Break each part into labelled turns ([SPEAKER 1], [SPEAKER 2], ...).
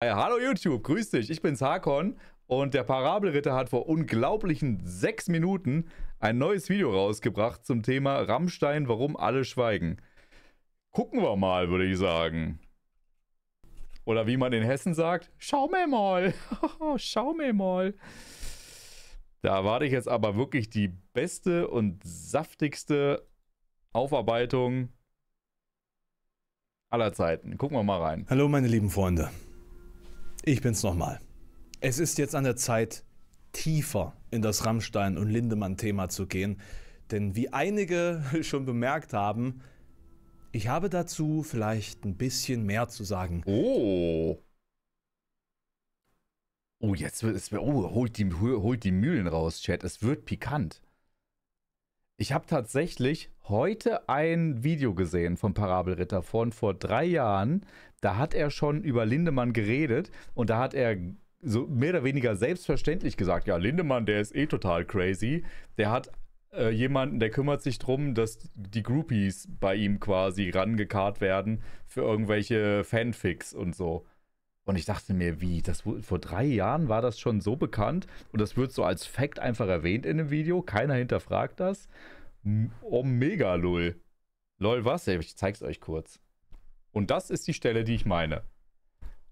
[SPEAKER 1] Äh, hallo YouTube, grüß dich, ich bin's Hakon und der Parabelritter hat vor unglaublichen sechs Minuten ein neues Video rausgebracht zum Thema Rammstein, warum alle schweigen. Gucken wir mal, würde ich sagen. Oder wie man in Hessen sagt, schau mir mal, schau mir mal. Da erwarte ich jetzt aber wirklich die beste und saftigste Aufarbeitung aller Zeiten. Gucken wir mal rein. Hallo meine lieben Freunde.
[SPEAKER 2] Ich bin's nochmal. Es ist jetzt an der Zeit, tiefer in das Rammstein- und Lindemann-Thema zu gehen. Denn wie einige schon bemerkt haben, ich habe dazu vielleicht ein bisschen mehr zu sagen.
[SPEAKER 1] Oh. Oh, jetzt wird es. Oh, holt die, holt die Mühlen raus, Chat. Es wird pikant. Ich habe tatsächlich heute ein Video gesehen vom Parabelritter von vor drei Jahren. Da hat er schon über Lindemann geredet und da hat er so mehr oder weniger selbstverständlich gesagt, ja, Lindemann, der ist eh total crazy. Der hat äh, jemanden, der kümmert sich drum, dass die Groupies bei ihm quasi rangekarrt werden für irgendwelche Fanfics und so. Und ich dachte mir, wie, das vor drei Jahren war das schon so bekannt und das wird so als Fact einfach erwähnt in dem Video. Keiner hinterfragt das. Oh, mega lol. Lol, was? Ich zeig's euch kurz. Und das ist die Stelle, die ich meine.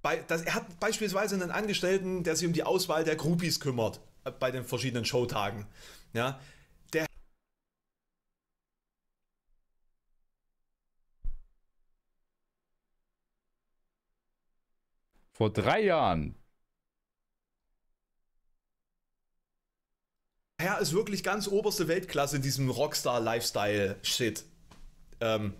[SPEAKER 2] Bei, das, er hat beispielsweise einen Angestellten, der sich um die Auswahl der Groupies kümmert äh, bei den verschiedenen Showtagen.
[SPEAKER 1] Ja, Vor drei Jahren.
[SPEAKER 2] Er ist wirklich ganz oberste Weltklasse in diesem Rockstar-Lifestyle-Shit. Ähm,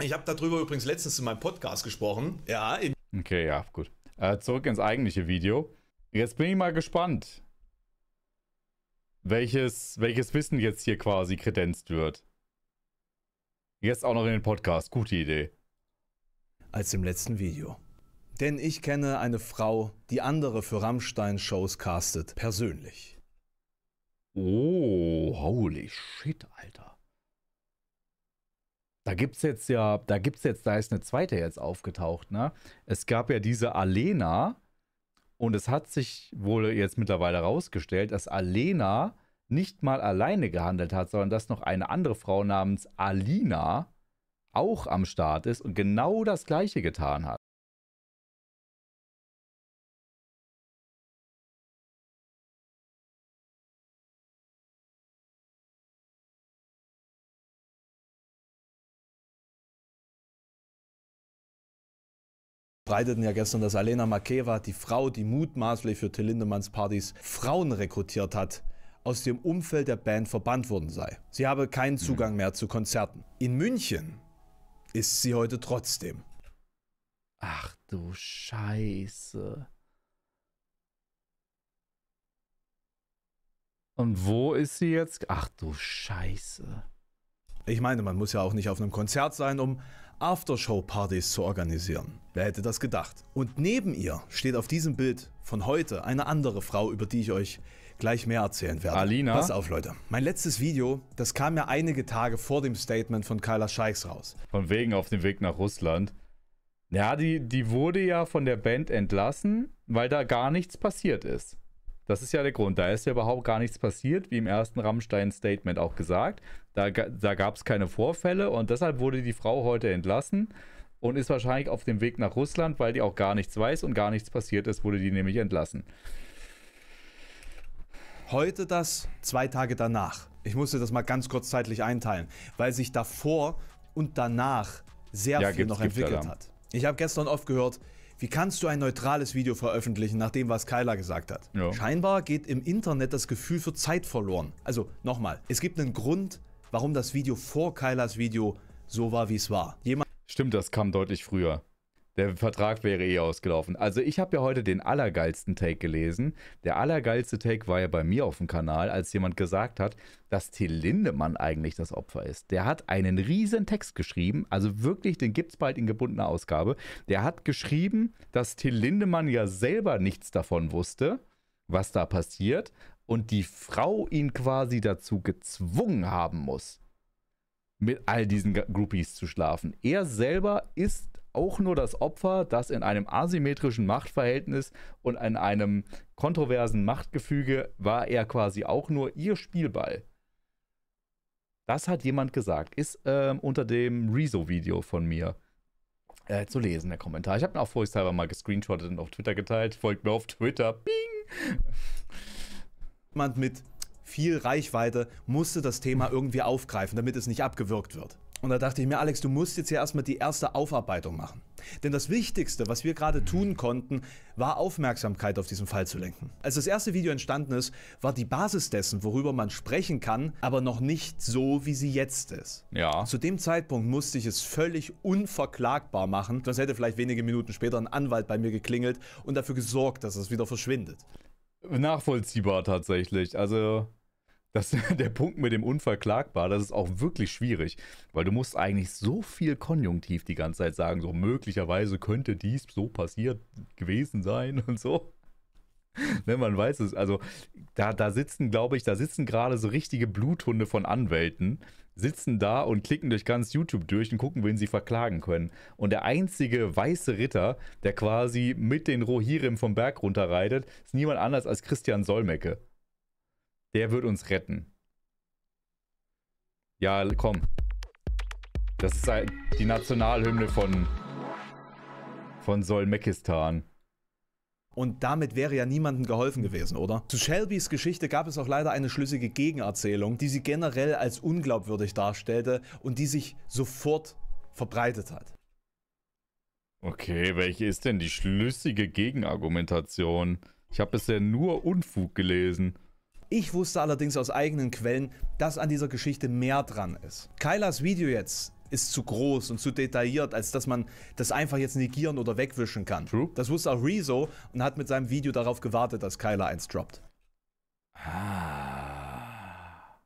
[SPEAKER 2] ich habe darüber übrigens letztens in meinem Podcast gesprochen. Ja.
[SPEAKER 1] okay, ja, gut. Äh, zurück ins eigentliche Video. Jetzt bin ich mal gespannt, welches, welches Wissen jetzt hier quasi kredenzt wird. Jetzt auch noch in den Podcast. Gute Idee. Als im letzten Video.
[SPEAKER 2] Denn ich kenne eine Frau, die andere für Rammstein-Shows castet, persönlich.
[SPEAKER 1] Oh, holy shit, Alter. Da gibt's jetzt ja, da gibt's jetzt, da ist eine zweite jetzt aufgetaucht, ne? Es gab ja diese Alena und es hat sich wohl jetzt mittlerweile herausgestellt, dass Alena nicht mal alleine gehandelt hat, sondern dass noch eine andere Frau namens Alina auch am Start ist und genau das gleiche getan hat. verbreiteten ja gestern, dass Alena
[SPEAKER 2] Makeva, die Frau, die mutmaßlich für Till Lindemanns Partys Frauen rekrutiert hat, aus dem Umfeld der Band verbannt worden sei. Sie habe keinen Zugang mhm. mehr zu Konzerten. In München ist sie heute trotzdem. Ach du Scheiße. Und wo ist sie jetzt? Ach du Scheiße. Ich meine, man muss ja auch nicht auf einem Konzert sein, um Aftershow-Partys zu organisieren. Wer hätte das gedacht? Und neben ihr steht auf diesem Bild von heute eine andere Frau, über die ich euch gleich mehr erzählen werde. Alina. Pass auf, Leute.
[SPEAKER 1] Mein letztes Video, das kam ja einige Tage vor dem Statement von Kyla Scheichs raus. Von wegen auf dem Weg nach Russland. Ja, die, die wurde ja von der Band entlassen, weil da gar nichts passiert ist. Das ist ja der Grund. Da ist ja überhaupt gar nichts passiert, wie im ersten Rammstein-Statement auch gesagt. Da, da gab es keine Vorfälle und deshalb wurde die Frau heute entlassen und ist wahrscheinlich auf dem Weg nach Russland, weil die auch gar nichts weiß und gar nichts passiert ist, wurde die nämlich entlassen. Heute das,
[SPEAKER 2] zwei Tage danach. Ich musste das mal ganz kurz zeitlich einteilen, weil sich davor und danach sehr ja, viel noch entwickelt Alarm. hat. Ich habe gestern oft gehört, wie kannst du ein neutrales Video veröffentlichen, nach dem, was Kyla gesagt hat? Ja. Scheinbar geht im Internet das Gefühl für Zeit verloren.
[SPEAKER 1] Also nochmal, es gibt einen Grund, warum das Video vor Kylas Video so war, wie es war. Jemand Stimmt, das kam deutlich früher. Der Vertrag wäre eh ausgelaufen. Also ich habe ja heute den allergeilsten Take gelesen. Der allergeilste Take war ja bei mir auf dem Kanal, als jemand gesagt hat, dass Till Lindemann eigentlich das Opfer ist. Der hat einen riesen Text geschrieben, also wirklich, den gibt es bald in gebundener Ausgabe. Der hat geschrieben, dass Till Lindemann ja selber nichts davon wusste, was da passiert, und die Frau ihn quasi dazu gezwungen haben muss, mit all diesen Groupies zu schlafen. Er selber ist auch nur das Opfer, das in einem asymmetrischen Machtverhältnis und in einem kontroversen Machtgefüge war er quasi auch nur ihr Spielball. Das hat jemand gesagt. Ist ähm, unter dem Rezo-Video von mir äh, zu lesen, der Kommentar. Ich habe ihn auch vorsichtshalber mal gescreenshottet und auf Twitter geteilt. Folgt mir auf Twitter. Bing! Jemand mit viel
[SPEAKER 2] Reichweite musste das Thema irgendwie aufgreifen, damit es nicht abgewürgt wird. Und da dachte ich mir, Alex, du musst jetzt ja erstmal die erste Aufarbeitung machen. Denn das Wichtigste, was wir gerade mhm. tun konnten, war Aufmerksamkeit auf diesen Fall zu lenken. Als das erste Video entstanden ist, war die Basis dessen, worüber man sprechen kann, aber noch nicht so, wie sie jetzt ist. Ja. Zu dem Zeitpunkt musste ich es völlig unverklagbar machen, sonst hätte vielleicht wenige Minuten später ein Anwalt bei mir geklingelt und
[SPEAKER 1] dafür gesorgt, dass es wieder verschwindet. Nachvollziehbar tatsächlich. Also das, der Punkt mit dem unverklagbar, das ist auch wirklich schwierig, weil du musst eigentlich so viel konjunktiv die ganze Zeit sagen, so möglicherweise könnte dies so passiert gewesen sein und so. Ne, man weiß es. Also da, da sitzen, glaube ich, da sitzen gerade so richtige Bluthunde von Anwälten, sitzen da und klicken durch ganz YouTube durch und gucken, wen sie verklagen können. Und der einzige weiße Ritter, der quasi mit den Rohirrim vom Berg runterreitet, ist niemand anders als Christian Solmecke. Der wird uns retten. Ja, komm. Das ist die Nationalhymne von, von Solmekistan.
[SPEAKER 2] Und damit wäre ja niemandem geholfen gewesen, oder? Zu Shelbys Geschichte gab es auch leider eine schlüssige Gegenerzählung, die sie generell als unglaubwürdig darstellte und die sich sofort verbreitet hat.
[SPEAKER 1] Okay, welche ist denn die schlüssige Gegenargumentation? Ich habe bisher nur Unfug gelesen. Ich wusste allerdings aus
[SPEAKER 2] eigenen Quellen, dass an dieser Geschichte mehr dran ist. Kylas Video jetzt ist zu groß und zu detailliert, als dass man das einfach jetzt negieren oder wegwischen kann. True. Das wusste auch Rezo und hat mit seinem Video darauf gewartet, dass Kyla eins droppt. Ah.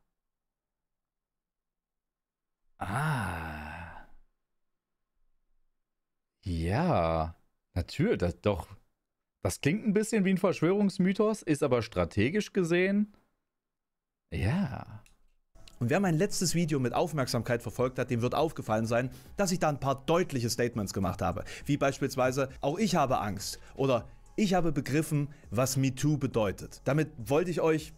[SPEAKER 1] Ah. Ja, natürlich, das doch. Das klingt ein bisschen wie ein Verschwörungsmythos, ist aber strategisch gesehen ja. Und wer mein letztes Video mit Aufmerksamkeit verfolgt hat, dem wird aufgefallen sein,
[SPEAKER 2] dass ich da ein paar deutliche Statements gemacht habe. Wie beispielsweise, auch ich habe Angst oder ich habe begriffen, was MeToo bedeutet. Damit wollte ich euch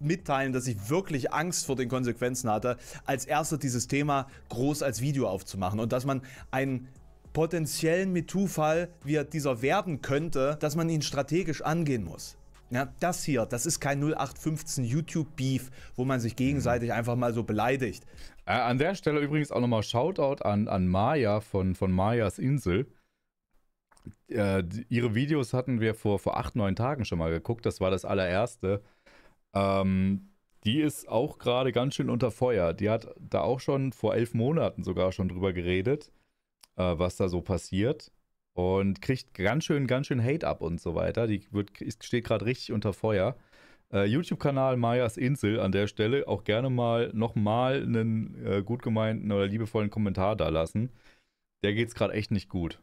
[SPEAKER 2] mitteilen, dass ich wirklich Angst vor den Konsequenzen hatte, als erster dieses Thema groß als Video aufzumachen und dass man einen potenziellen MeToo-Fall, wie er dieser werden könnte, dass man ihn strategisch angehen muss. Ja, das hier, das ist kein 0815 YouTube-Beef,
[SPEAKER 1] wo man sich gegenseitig einfach mal so beleidigt. Äh, an der Stelle übrigens auch nochmal Shoutout an, an Maya von, von Mayas Insel. Äh, ihre Videos hatten wir vor, vor acht, neun Tagen schon mal geguckt. Das war das allererste. Ähm, die ist auch gerade ganz schön unter Feuer. Die hat da auch schon vor elf Monaten sogar schon drüber geredet, äh, was da so passiert. Und kriegt ganz schön, ganz schön Hate ab und so weiter. Die wird, steht gerade richtig unter Feuer. Äh, YouTube-Kanal Mayas Insel an der Stelle auch gerne mal nochmal einen äh, gut gemeinten oder liebevollen Kommentar da lassen. Der geht's gerade echt nicht gut.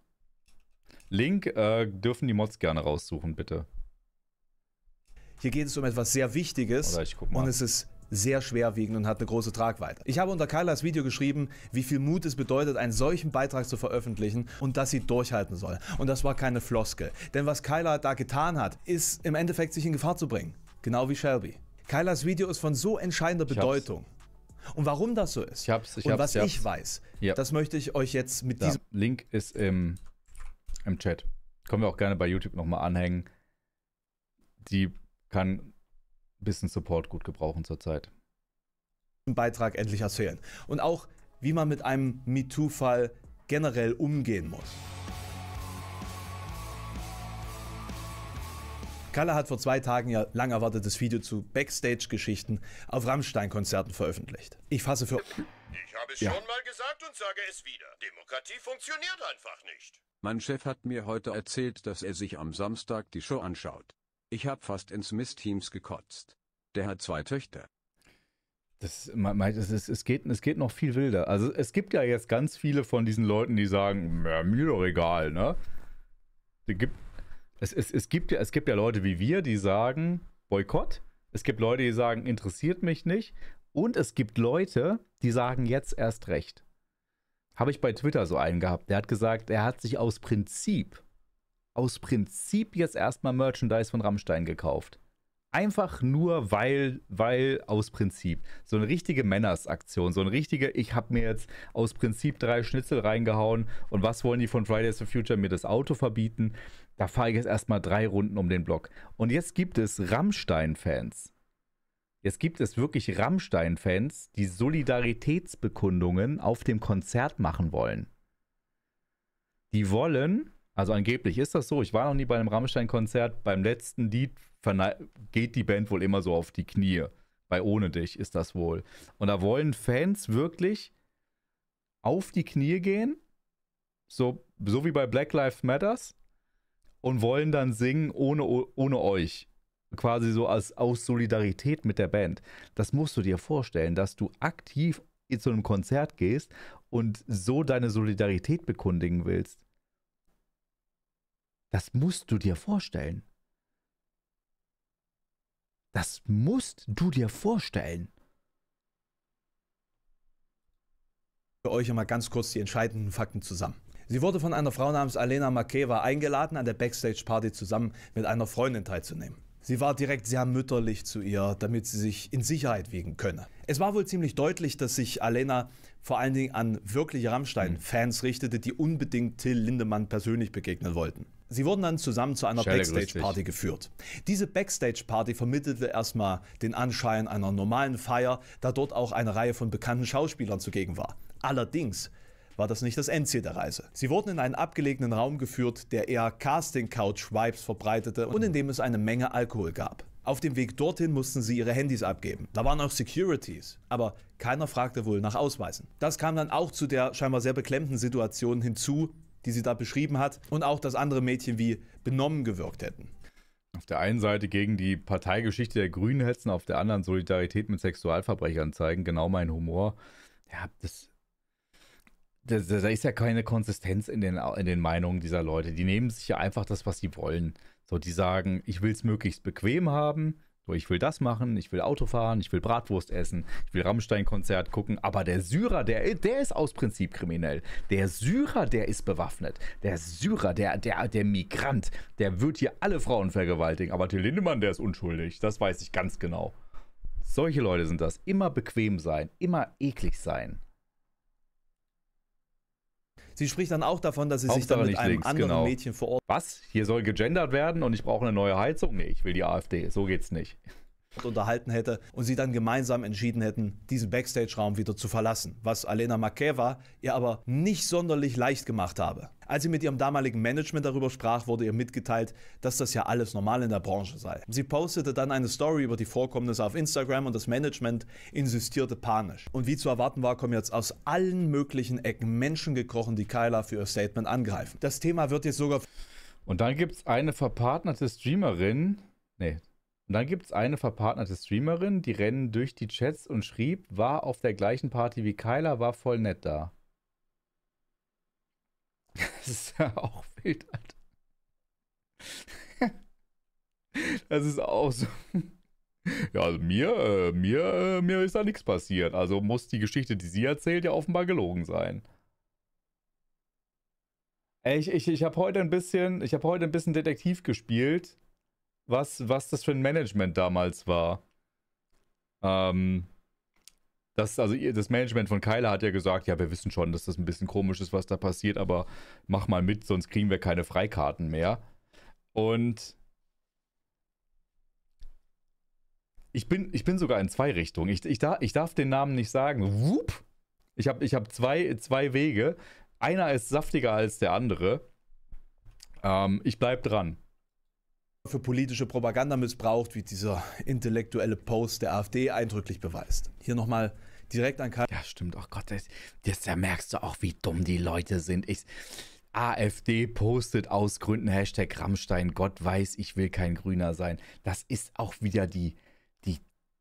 [SPEAKER 1] Link äh, dürfen die Mods gerne raussuchen, bitte.
[SPEAKER 2] Hier geht es um etwas sehr Wichtiges. Und es ist sehr schwerwiegend und hat eine große Tragweite. Ich habe unter Kailas Video geschrieben, wie viel Mut es bedeutet, einen solchen Beitrag zu veröffentlichen und dass sie durchhalten soll. Und das war keine Floskel. Denn was Kyla da getan hat, ist im Endeffekt sich in Gefahr zu bringen. Genau wie Shelby. Kailas Video ist von so entscheidender Bedeutung. Und warum das so ist.
[SPEAKER 1] Ich hab's, ich und hab's, was ich, hab's. weiß, ja.
[SPEAKER 2] das möchte ich euch jetzt mit da. diesem.
[SPEAKER 1] Link ist im, im Chat. Können wir auch gerne bei YouTube nochmal anhängen. Die kann ein bisschen Support gut gebrauchen zurzeit.
[SPEAKER 2] Beitrag endlich erzählen. Und auch, wie man mit einem MeToo-Fall generell umgehen muss. Kalle hat vor zwei Tagen ihr lang erwartetes Video zu Backstage-Geschichten auf Rammstein-Konzerten veröffentlicht. Ich fasse für. Ich habe es ja. schon
[SPEAKER 1] mal gesagt und sage es wieder. Demokratie funktioniert einfach nicht. Mein Chef hat mir heute erzählt, dass er sich am Samstag die Show anschaut. Ich hab fast ins Mistteams gekotzt. Der hat zwei Töchter. Das, man, man, es, es, geht, es geht noch viel wilder. Also es gibt ja jetzt ganz viele von diesen Leuten, die sagen, ja, mir doch egal, ne? Es gibt, es, es, es, gibt ja, es gibt ja Leute wie wir, die sagen, Boykott. Es gibt Leute, die sagen, interessiert mich nicht. Und es gibt Leute, die sagen jetzt erst recht. Habe ich bei Twitter so einen gehabt. Der hat gesagt, er hat sich aus Prinzip aus Prinzip jetzt erstmal Merchandise von Rammstein gekauft. Einfach nur, weil, weil aus Prinzip. So eine richtige Männersaktion, So eine richtige, ich habe mir jetzt aus Prinzip drei Schnitzel reingehauen und was wollen die von Fridays for Future mir das Auto verbieten? Da fahre ich jetzt erstmal drei Runden um den Block. Und jetzt gibt es Rammstein-Fans. Jetzt gibt es wirklich Rammstein-Fans, die Solidaritätsbekundungen auf dem Konzert machen wollen. Die wollen, also angeblich ist das so. Ich war noch nie bei einem Rammstein-Konzert. Beim letzten Lied geht die Band wohl immer so auf die Knie. Bei Ohne dich ist das wohl. Und da wollen Fans wirklich auf die Knie gehen, so, so wie bei Black Lives Matters, und wollen dann singen ohne, ohne euch. Quasi so als, aus Solidarität mit der Band. Das musst du dir vorstellen, dass du aktiv zu einem Konzert gehst und so deine Solidarität bekundigen willst. Das musst du dir vorstellen. Das musst du dir vorstellen.
[SPEAKER 2] Für euch einmal ganz kurz die entscheidenden Fakten zusammen. Sie wurde von einer Frau namens Alena Makeva eingeladen, an der Backstage-Party zusammen mit einer Freundin teilzunehmen. Sie war direkt sehr mütterlich zu ihr, damit sie sich in Sicherheit wiegen könne. Es war wohl ziemlich deutlich, dass sich Alena vor allen Dingen an wirkliche Rammstein-Fans mhm. richtete, die unbedingt Till Lindemann persönlich begegnen wollten. Sie wurden dann zusammen zu einer Backstage-Party geführt. Diese Backstage-Party vermittelte erstmal den Anschein einer normalen Feier, da dort auch eine Reihe von bekannten Schauspielern zugegen war. Allerdings war das nicht das Endziel der Reise. Sie wurden in einen abgelegenen Raum geführt, der eher Casting-Couch-Vibes verbreitete und in dem es eine Menge Alkohol gab. Auf dem Weg dorthin mussten sie ihre Handys abgeben. Da waren auch Securities, aber keiner fragte wohl nach Ausweisen. Das kam dann auch zu der scheinbar sehr beklemmten Situation hinzu, die sie da beschrieben hat und auch, dass andere Mädchen wie benommen gewirkt hätten.
[SPEAKER 1] Auf der einen Seite gegen die Parteigeschichte der Grünen hetzen, auf der anderen Solidarität mit Sexualverbrechern zeigen, genau mein Humor. Ja, das da, ist ja keine Konsistenz in den, in den Meinungen dieser Leute. Die nehmen sich ja einfach das, was sie wollen. So, die sagen, ich will es möglichst bequem haben. So, ich will das machen, ich will Auto fahren, ich will Bratwurst essen, ich will Rammstein-Konzert gucken. Aber der Syrer, der, der ist aus Prinzip kriminell. Der Syrer, der ist bewaffnet. Der Syrer, der, der, der Migrant, der wird hier alle Frauen vergewaltigen. Aber der Lindemann, der ist unschuldig. Das weiß ich ganz genau. Solche Leute sind das. Immer bequem sein, immer eklig sein. Sie
[SPEAKER 2] spricht dann auch davon,
[SPEAKER 1] dass sie Hauptsache sich dann mit einem links, anderen genau. Mädchen vor Ort. Was? Hier soll gegendert werden und ich brauche eine neue Heizung? Nee, ich will die AfD. So geht's nicht unterhalten hätte und sie dann gemeinsam
[SPEAKER 2] entschieden hätten, diesen Backstage-Raum wieder zu verlassen, was Alena Makeva ihr aber nicht sonderlich leicht gemacht habe. Als sie mit ihrem damaligen Management darüber sprach, wurde ihr mitgeteilt, dass das ja alles normal in der Branche sei. Sie postete dann eine Story über die Vorkommnisse auf Instagram und das Management insistierte panisch. Und wie zu erwarten war, kommen jetzt aus allen möglichen Ecken Menschen gekrochen,
[SPEAKER 1] die Kyla für ihr Statement angreifen. Das Thema wird jetzt sogar... Und dann gibt es eine verpartnerte Streamerin, nee, und dann gibt es eine verpartnerte Streamerin, die rennen durch die Chats und schrieb, war auf der gleichen Party wie Kyla, war voll nett da. Das ist ja auch wild, Alter. Das ist auch so. Ja, also mir, äh, mir, äh, mir ist da nichts passiert. Also muss die Geschichte, die sie erzählt, ja offenbar gelogen sein. Ich, ich, ich habe heute ein bisschen, ich habe heute ein bisschen Detektiv gespielt was, was das für ein Management damals war. Ähm, das, also das Management von Kyle hat ja gesagt, ja, wir wissen schon, dass das ein bisschen komisch ist, was da passiert, aber mach mal mit, sonst kriegen wir keine Freikarten mehr. Und ich bin, ich bin sogar in zwei Richtungen. Ich, ich, darf, ich darf den Namen nicht sagen. Wupp. Ich habe ich hab zwei, zwei Wege. Einer ist saftiger als der andere. Ähm, ich bleibe dran für politische Propaganda missbraucht, wie dieser intellektuelle Post der AfD eindrücklich beweist. Hier nochmal direkt an Karl. Ja, stimmt. Oh Gott, jetzt merkst du auch, wie dumm die Leute sind. Ich, AfD postet aus Gründen Hashtag Rammstein. Gott weiß, ich will kein Grüner sein. Das ist auch wieder die, die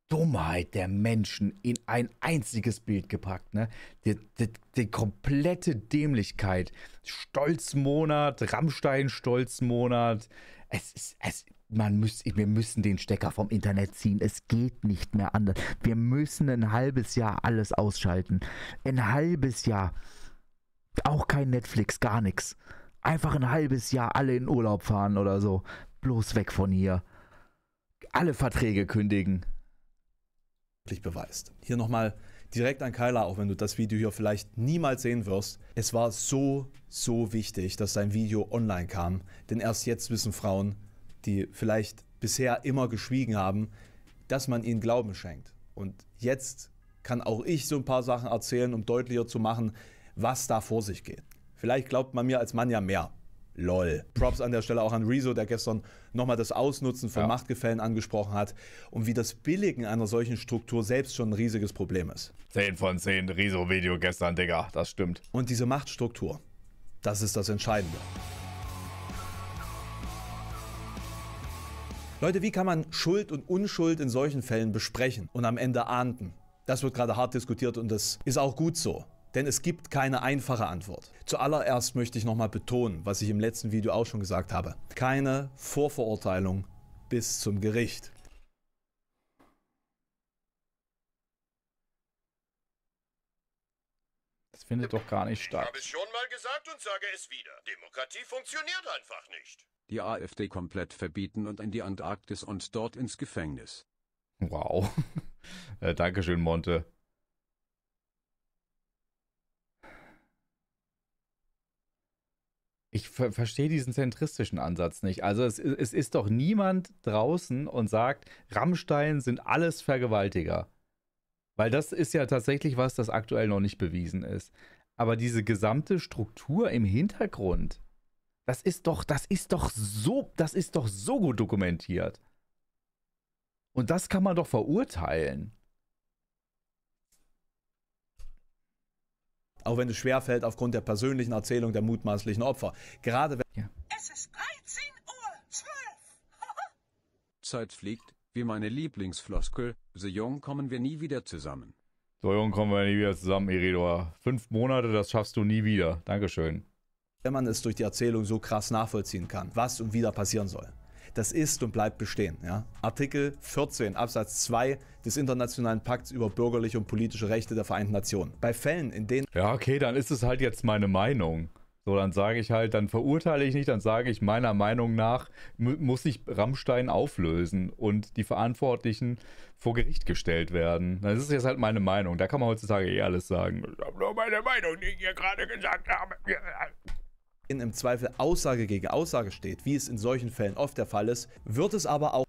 [SPEAKER 1] Dummheit der Menschen in ein einziges Bild gepackt. Ne? Die, die, die komplette Dämlichkeit. Stolzmonat, Rammstein-Stolzmonat, es ist, es, man muss, wir müssen den Stecker vom Internet ziehen. Es geht nicht mehr anders. Wir müssen ein halbes Jahr alles ausschalten. Ein halbes Jahr. Auch kein Netflix, gar nichts. Einfach ein halbes Jahr alle in Urlaub fahren oder so. Bloß weg von hier. Alle Verträge kündigen.
[SPEAKER 2] Beweist. Hier nochmal direkt an Kyla, auch wenn du das Video hier vielleicht niemals sehen wirst. Es war so, so wichtig, dass sein Video online kam. Denn erst jetzt wissen Frauen, die vielleicht bisher immer geschwiegen haben, dass man ihnen Glauben schenkt. Und jetzt kann auch ich so ein paar Sachen erzählen, um deutlicher zu machen, was da vor sich geht. Vielleicht glaubt man mir als Mann ja mehr. LOL. Props an der Stelle auch an Rezo, der gestern nochmal das Ausnutzen von ja. Machtgefällen angesprochen hat und wie das Billigen einer solchen Struktur selbst schon ein riesiges Problem ist.
[SPEAKER 1] 10 von 10 Rezo-Video gestern, Digga, das stimmt.
[SPEAKER 2] Und diese Machtstruktur, das ist das Entscheidende. Leute, wie kann man Schuld und Unschuld in solchen Fällen besprechen und am Ende ahnden? Das wird gerade hart diskutiert und das ist auch gut so. Denn es gibt keine einfache Antwort. Zuallererst möchte ich nochmal betonen, was ich im letzten Video auch schon gesagt habe. Keine Vorverurteilung
[SPEAKER 1] bis zum Gericht. Das findet doch gar nicht statt. Ich habe es schon mal gesagt und sage es wieder. Demokratie funktioniert einfach nicht. Die AfD komplett verbieten und in die Antarktis und dort ins Gefängnis. Wow. Äh, Dankeschön, Monte. Ich ver verstehe diesen zentristischen Ansatz nicht. Also es, es ist doch niemand draußen und sagt, Rammstein sind alles Vergewaltiger. Weil das ist ja tatsächlich was, das aktuell noch nicht bewiesen ist. Aber diese gesamte Struktur im Hintergrund, das ist doch, das ist doch so, das ist doch so gut dokumentiert. Und das kann man doch verurteilen. auch wenn es schwer fällt aufgrund der persönlichen
[SPEAKER 2] Erzählung der mutmaßlichen Opfer. Gerade wenn ja. Es ist 13 Uhr
[SPEAKER 1] 12. Zeit fliegt, wie meine Lieblingsfloskel, so jung kommen wir nie wieder zusammen. So jung kommen wir nie wieder zusammen, Eridor. Fünf Monate, das schaffst du nie wieder. Dankeschön.
[SPEAKER 2] Wenn man es durch die Erzählung so krass nachvollziehen kann, was und wieder passieren soll das ist und bleibt bestehen. Ja? Artikel 14 Absatz 2 des Internationalen Pakts
[SPEAKER 1] über bürgerliche und politische Rechte der Vereinten Nationen. Bei Fällen, in denen... Ja, okay, dann ist es halt jetzt meine Meinung. So, dann sage ich halt, dann verurteile ich nicht, dann sage ich, meiner Meinung nach muss sich Rammstein auflösen und die Verantwortlichen vor Gericht gestellt werden. Das ist jetzt halt meine Meinung. Da kann man heutzutage eh alles sagen. Ich habe nur meine Meinung, die ich hier gerade gesagt habe im Zweifel Aussage gegen Aussage steht, wie es in solchen Fällen oft der Fall
[SPEAKER 2] ist, wird es aber auch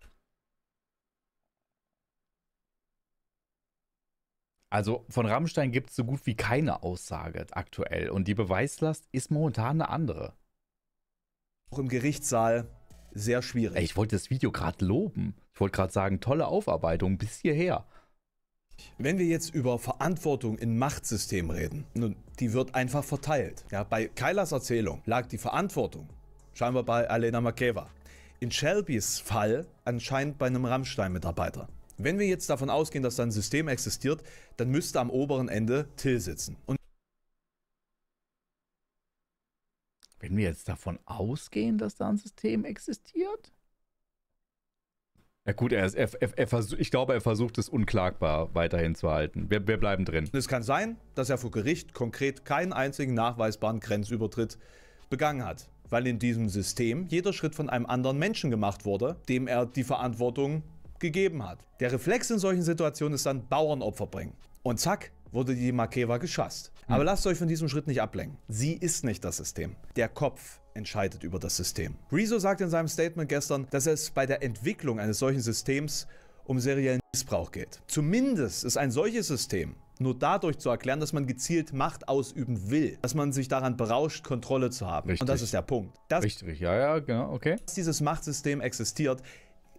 [SPEAKER 1] Also von Rammstein gibt es so gut wie keine Aussage aktuell und die Beweislast ist momentan eine andere. Auch im Gerichtssaal sehr schwierig. Ey, ich wollte das Video gerade loben. Ich wollte gerade sagen, tolle Aufarbeitung bis hierher.
[SPEAKER 2] Wenn wir jetzt über Verantwortung in Machtsystemen reden, nun, die wird einfach verteilt. Ja, bei Kailas Erzählung lag die Verantwortung scheinbar bei Alena Makeva. In Shelbys Fall anscheinend bei einem Rammstein-Mitarbeiter. Wenn wir jetzt davon ausgehen, dass da ein System existiert, dann müsste am oberen Ende Till sitzen. Und
[SPEAKER 1] wenn wir jetzt davon ausgehen, dass da ein System existiert? Ja gut, er, ist, er, er, er versuch, ich glaube, er versucht es unklagbar weiterhin zu halten. Wir, wir bleiben drin. Es kann sein, dass er vor Gericht konkret keinen einzigen nachweisbaren
[SPEAKER 2] Grenzübertritt begangen hat, weil in diesem System jeder Schritt von einem anderen Menschen gemacht wurde, dem er die Verantwortung gegeben hat. Der Reflex in solchen Situationen ist dann Bauernopfer bringen. Und zack, wurde die Makeva geschasst. Aber hm. lasst euch von diesem Schritt nicht ablenken. Sie ist nicht das System. Der Kopf entscheidet über das System. Rezo sagt in seinem Statement gestern, dass es bei der Entwicklung eines solchen Systems um seriellen Missbrauch geht. Zumindest ist ein solches System nur dadurch zu erklären, dass man gezielt Macht ausüben will, dass man sich daran berauscht, Kontrolle zu haben. Richtig. Und das ist der Punkt. Dass, Richtig, ja, ja, genau, okay. Dass dieses Machtsystem existiert,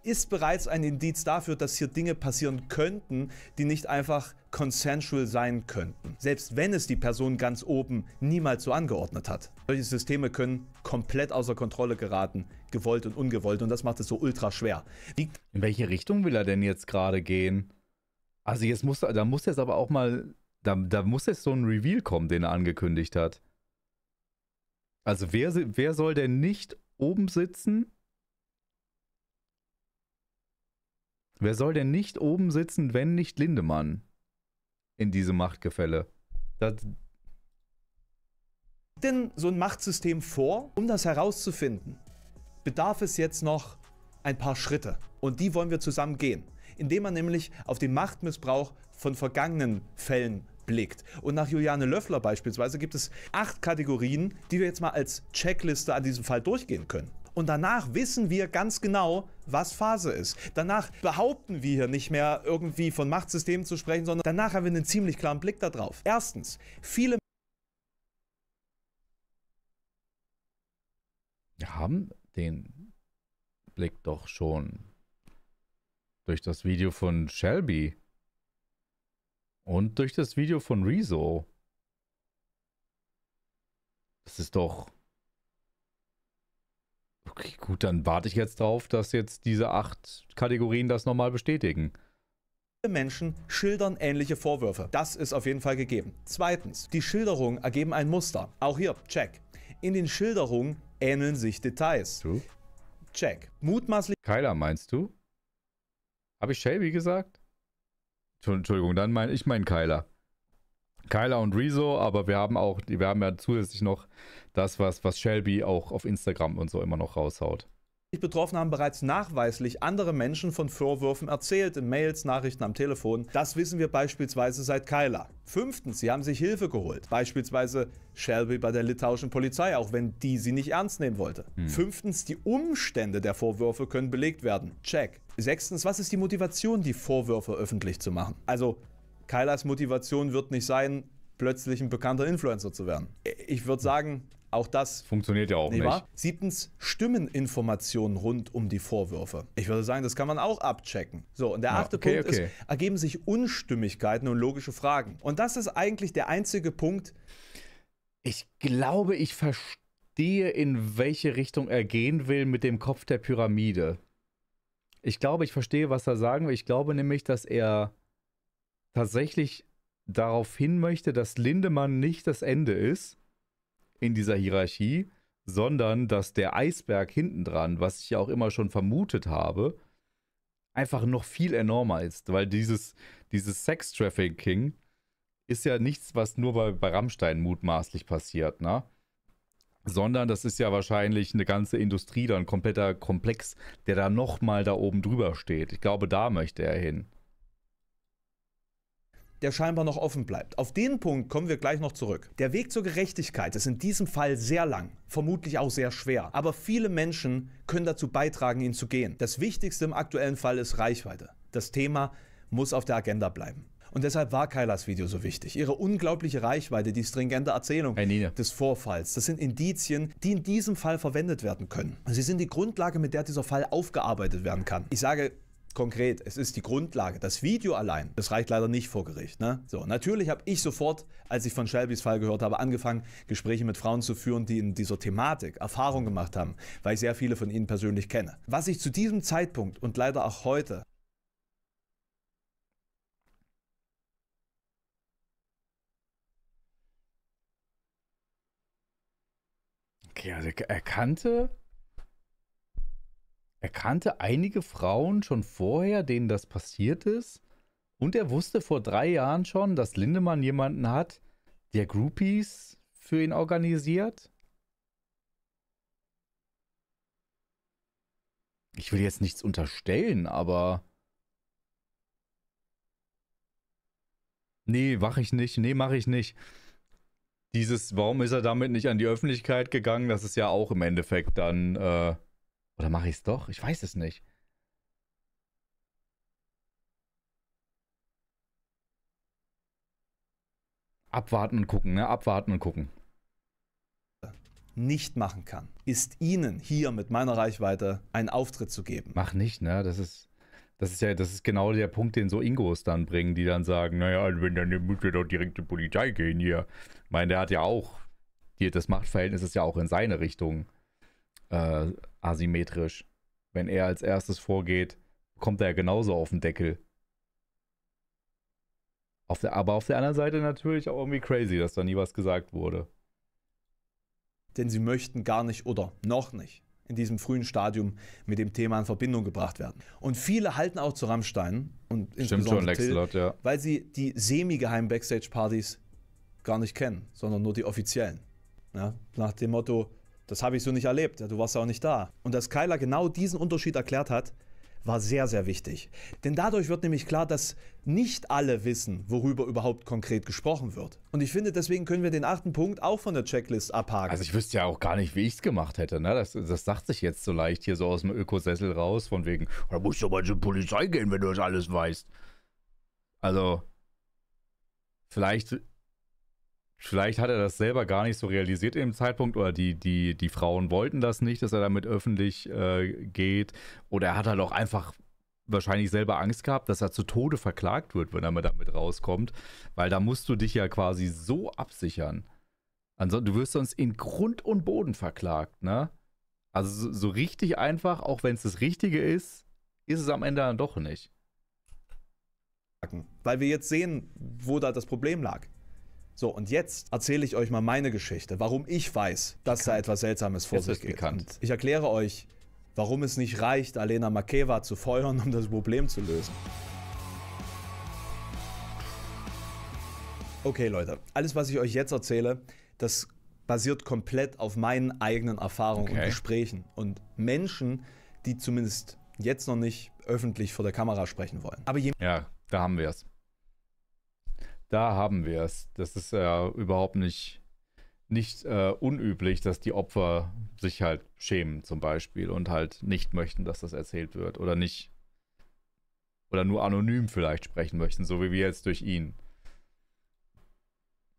[SPEAKER 2] ist bereits ein Indiz dafür, dass hier Dinge passieren könnten, die nicht einfach consensual sein könnten. Selbst wenn es die Person ganz oben niemals so angeordnet hat. Solche Systeme können komplett außer Kontrolle geraten, gewollt und ungewollt und das macht es
[SPEAKER 1] so ultra schwer. Die In welche Richtung will er denn jetzt gerade gehen? Also jetzt muss, da muss jetzt aber auch mal, da, da muss jetzt so ein Reveal kommen, den er angekündigt hat. Also wer, wer soll denn nicht oben sitzen Wer soll denn nicht oben sitzen, wenn nicht Lindemann? In diesem Machtgefälle. Das
[SPEAKER 2] denn so ein Machtsystem vor? Um das herauszufinden, bedarf es jetzt noch ein paar Schritte. Und die wollen wir zusammen gehen, indem man nämlich auf den Machtmissbrauch von vergangenen Fällen blickt. Und nach Juliane Löffler beispielsweise gibt es acht Kategorien, die wir jetzt mal als Checkliste an diesem Fall durchgehen können. Und danach wissen wir ganz genau, was Phase ist. Danach behaupten wir hier nicht mehr irgendwie von Machtsystemen zu sprechen, sondern danach haben wir einen ziemlich klaren Blick darauf. Erstens, viele
[SPEAKER 1] wir haben den Blick doch schon durch das Video von Shelby und durch das Video von Rezo. Das ist doch Okay, gut, dann warte ich jetzt darauf, dass jetzt diese acht Kategorien das nochmal bestätigen.
[SPEAKER 2] Menschen schildern ähnliche Vorwürfe. Das ist auf jeden Fall gegeben. Zweitens, die Schilderungen ergeben ein Muster. Auch hier,
[SPEAKER 1] check. In den Schilderungen ähneln sich Details. Du? Check. Mutmaßlich. Keiler, meinst du? Habe ich Shelby gesagt? Entschuldigung, dann meine ich meinen Keiler. Kyla und Rezo, aber wir haben auch, wir haben ja zusätzlich noch das, was, was Shelby auch auf Instagram und so immer noch raushaut.
[SPEAKER 2] Die Betroffenen haben bereits nachweislich andere Menschen von Vorwürfen erzählt, in Mails, Nachrichten am Telefon. Das wissen wir beispielsweise seit Kyla. Fünftens, sie haben sich Hilfe geholt. Beispielsweise Shelby bei der litauischen Polizei, auch wenn die sie nicht ernst nehmen wollte. Hm. Fünftens, die Umstände der Vorwürfe können belegt werden. Check. Sechstens, was ist die Motivation, die Vorwürfe öffentlich zu machen? Also Kailas Motivation wird nicht sein, plötzlich ein bekannter Influencer zu werden. Ich würde sagen,
[SPEAKER 1] auch das funktioniert ja auch nicht. Wahr?
[SPEAKER 2] Siebtens, Stimmeninformationen rund um die Vorwürfe. Ich würde sagen, das kann man auch abchecken. So, und der achte okay, Punkt okay. ist, ergeben sich Unstimmigkeiten
[SPEAKER 1] und logische Fragen. Und das ist eigentlich der einzige Punkt. Ich glaube, ich verstehe, in welche Richtung er gehen will mit dem Kopf der Pyramide. Ich glaube, ich verstehe, was er sagen will. Ich glaube nämlich, dass er tatsächlich darauf hin möchte, dass Lindemann nicht das Ende ist in dieser Hierarchie, sondern dass der Eisberg hinten dran, was ich ja auch immer schon vermutet habe, einfach noch viel enormer ist, weil dieses, dieses Sex-Trafficking ist ja nichts, was nur bei, bei Rammstein mutmaßlich passiert, ne? Sondern das ist ja wahrscheinlich eine ganze Industrie, ein kompletter Komplex, der da nochmal da oben drüber steht. Ich glaube, da möchte er hin der scheinbar noch offen bleibt. Auf den Punkt kommen wir gleich noch zurück. Der Weg zur Gerechtigkeit ist in diesem
[SPEAKER 2] Fall sehr lang, vermutlich auch sehr schwer, aber viele Menschen können dazu beitragen, ihn zu gehen. Das Wichtigste im aktuellen Fall ist Reichweite. Das Thema muss auf der Agenda bleiben. Und deshalb war Kailas Video so wichtig. Ihre unglaubliche Reichweite, die stringente Erzählung hey, des Vorfalls, das sind Indizien, die in diesem Fall verwendet werden können. Sie sind die Grundlage, mit der dieser Fall aufgearbeitet werden kann. Ich sage konkret, es ist die Grundlage, das Video allein, das reicht leider nicht vor Gericht. Ne? So, natürlich habe ich sofort, als ich von Shelbys Fall gehört habe, angefangen, Gespräche mit Frauen zu führen, die in dieser Thematik Erfahrung gemacht haben, weil ich sehr viele von ihnen persönlich kenne. Was ich zu diesem Zeitpunkt und leider auch heute
[SPEAKER 1] Okay, also er kannte er kannte einige Frauen schon vorher, denen das passiert ist. Und er wusste vor drei Jahren schon, dass Lindemann jemanden hat, der Groupies für ihn organisiert. Ich will jetzt nichts unterstellen, aber... Nee, mach ich nicht. Nee, mach ich nicht. Dieses, warum ist er damit nicht an die Öffentlichkeit gegangen? Das ist ja auch im Endeffekt dann... Äh oder mache ich es doch? Ich weiß es nicht. Abwarten und gucken, ne? Abwarten und gucken.
[SPEAKER 2] Nicht machen kann, ist Ihnen hier mit meiner Reichweite einen Auftritt zu geben.
[SPEAKER 1] Mach nicht, ne? Das ist, das ist ja, das ist genau der Punkt, den so Ingos dann bringen, die dann sagen, naja, wenn dann müssen wir doch direkt zur Polizei gehen hier. Ich meine, der hat ja auch, hier, das Machtverhältnis ist ja auch in seine Richtung äh, asymmetrisch. Wenn er als erstes vorgeht, kommt er ja genauso auf den Deckel. Auf der, aber auf der anderen Seite natürlich auch irgendwie crazy, dass da nie was gesagt wurde.
[SPEAKER 2] Denn sie möchten gar nicht oder noch nicht in diesem frühen Stadium mit dem Thema in Verbindung gebracht werden. Und viele halten auch zu Rammstein und insbesondere Till, Lord, ja. weil sie die semi-geheimen Backstage-Partys gar nicht kennen, sondern nur die offiziellen. Ja, ne? nach dem Motto, das habe ich so nicht erlebt. Du warst ja auch nicht da. Und dass Kyler genau diesen Unterschied erklärt hat, war sehr, sehr wichtig. Denn dadurch wird nämlich klar, dass nicht alle wissen, worüber überhaupt konkret gesprochen wird. Und ich finde, deswegen können wir den achten Punkt auch von der Checklist abhaken.
[SPEAKER 1] Also ich wüsste ja auch gar nicht, wie ich es gemacht hätte. Ne? Das, das sagt sich jetzt so leicht hier so aus dem Ökosessel raus, von wegen, da musst du mal zur Polizei gehen, wenn du das alles weißt. Also, vielleicht Vielleicht hat er das selber gar nicht so realisiert im Zeitpunkt oder die, die, die Frauen wollten das nicht, dass er damit öffentlich äh, geht. Oder er hat halt auch einfach wahrscheinlich selber Angst gehabt, dass er zu Tode verklagt wird, wenn er mal damit rauskommt. Weil da musst du dich ja quasi so absichern. Ansonsten, du wirst sonst in Grund und Boden verklagt, ne? Also so, richtig einfach, auch wenn es das Richtige ist, ist es am Ende dann doch nicht. Weil wir jetzt sehen,
[SPEAKER 2] wo da das Problem lag. So, und jetzt erzähle ich euch mal meine Geschichte, warum ich weiß, dass bekannt. da etwas Seltsames vor jetzt sich geht. Bekannt. Und ich erkläre euch, warum es nicht reicht, Alena Makeva zu feuern, um das Problem zu lösen. Okay, Leute, alles, was ich euch jetzt erzähle, das basiert komplett auf meinen eigenen Erfahrungen okay. und Gesprächen und Menschen, die zumindest jetzt noch nicht öffentlich vor der Kamera sprechen wollen.
[SPEAKER 1] Aber je ja, da haben wir es. Da haben wir es. Das ist ja überhaupt nicht, nicht äh, unüblich, dass die Opfer sich halt schämen zum Beispiel und halt nicht möchten, dass das erzählt wird oder nicht. Oder nur anonym vielleicht sprechen möchten, so wie wir jetzt durch ihn.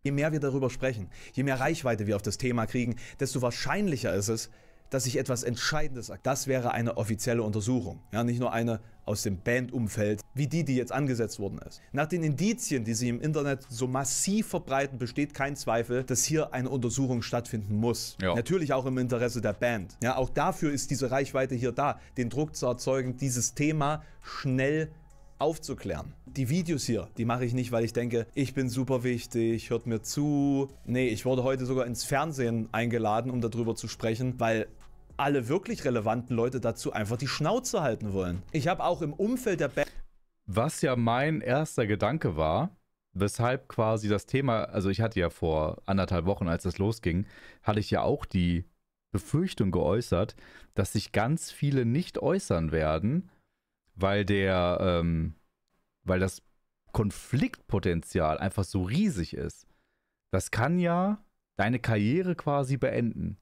[SPEAKER 2] Je mehr wir darüber sprechen, je mehr Reichweite
[SPEAKER 1] wir auf das Thema kriegen,
[SPEAKER 2] desto wahrscheinlicher ist es, dass ich etwas Entscheidendes, sage. das wäre eine offizielle Untersuchung. Ja, nicht nur eine aus dem Bandumfeld, wie die, die jetzt angesetzt worden ist. Nach den Indizien, die sie im Internet so massiv verbreiten, besteht kein Zweifel, dass hier eine Untersuchung stattfinden muss. Ja. Natürlich auch im Interesse der Band. Ja, auch dafür ist diese Reichweite hier da, den Druck zu erzeugen, dieses Thema schnell aufzuklären. Die Videos hier, die mache ich nicht, weil ich denke, ich bin super wichtig, hört mir zu. Nee, ich wurde heute sogar ins Fernsehen eingeladen, um darüber zu sprechen, weil alle wirklich relevanten Leute dazu einfach die Schnauze
[SPEAKER 1] halten wollen. Ich habe auch im Umfeld der Band. Was ja mein erster Gedanke war, weshalb quasi das Thema, also ich hatte ja vor anderthalb Wochen, als das losging, hatte ich ja auch die Befürchtung geäußert, dass sich ganz viele nicht äußern werden, weil der, ähm, weil das Konfliktpotenzial einfach so riesig ist. Das kann ja deine Karriere quasi beenden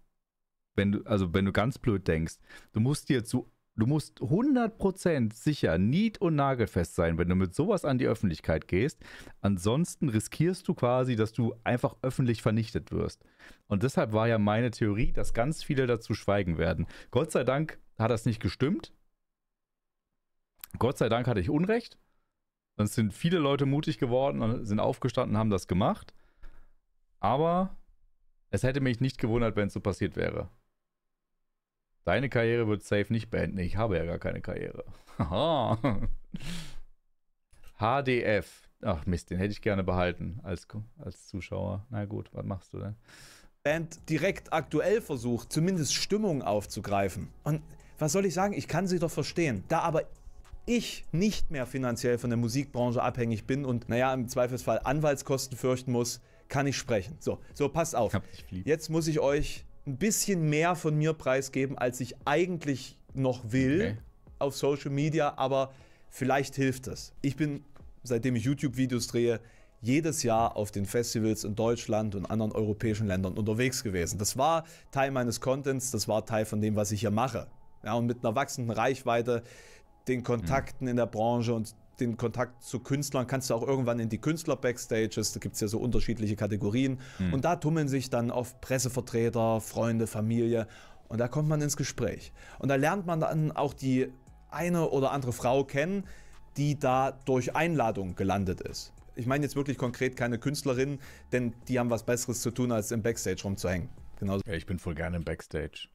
[SPEAKER 1] wenn du, also wenn du ganz blöd denkst, du musst dir zu, du musst 100% sicher, nied- und nagelfest sein, wenn du mit sowas an die Öffentlichkeit gehst. Ansonsten riskierst du quasi, dass du einfach öffentlich vernichtet wirst. Und deshalb war ja meine Theorie, dass ganz viele dazu schweigen werden. Gott sei Dank hat das nicht gestimmt. Gott sei Dank hatte ich Unrecht. Dann sind viele Leute mutig geworden und sind aufgestanden, und haben das gemacht. Aber es hätte mich nicht gewundert, wenn es so passiert wäre. Deine Karriere wird safe nicht beenden. Ich habe ja gar keine Karriere. HDF. Ach Mist, den hätte ich gerne behalten als, als Zuschauer. Na gut, was machst du denn? Band direkt
[SPEAKER 2] aktuell versucht, zumindest Stimmung aufzugreifen. Und was soll ich sagen? Ich kann sie doch verstehen. Da aber ich nicht mehr finanziell von der Musikbranche abhängig bin und, naja, im Zweifelsfall Anwaltskosten fürchten muss, kann ich sprechen. So, so passt auf. Jetzt muss ich euch ein bisschen mehr von mir preisgeben, als ich eigentlich noch will okay. auf Social Media, aber vielleicht hilft das. Ich bin, seitdem ich YouTube-Videos drehe, jedes Jahr auf den Festivals in Deutschland und anderen europäischen Ländern unterwegs gewesen. Das war Teil meines Contents, das war Teil von dem, was ich hier mache. Ja, und mit einer wachsenden Reichweite, den mhm. Kontakten mhm. in der Branche und den Kontakt zu Künstlern kannst du auch irgendwann in die Künstler-Backstages, da gibt es ja so unterschiedliche Kategorien. Mhm. Und da tummeln sich dann oft Pressevertreter, Freunde, Familie. Und da kommt man ins Gespräch. Und da lernt man dann auch die eine oder andere Frau kennen, die da durch Einladung gelandet ist. Ich meine jetzt
[SPEAKER 1] wirklich konkret keine Künstlerin,
[SPEAKER 2] denn die haben was Besseres zu tun, als im Backstage rumzuhängen.
[SPEAKER 1] Genauso. Ja, ich bin voll gerne im Backstage.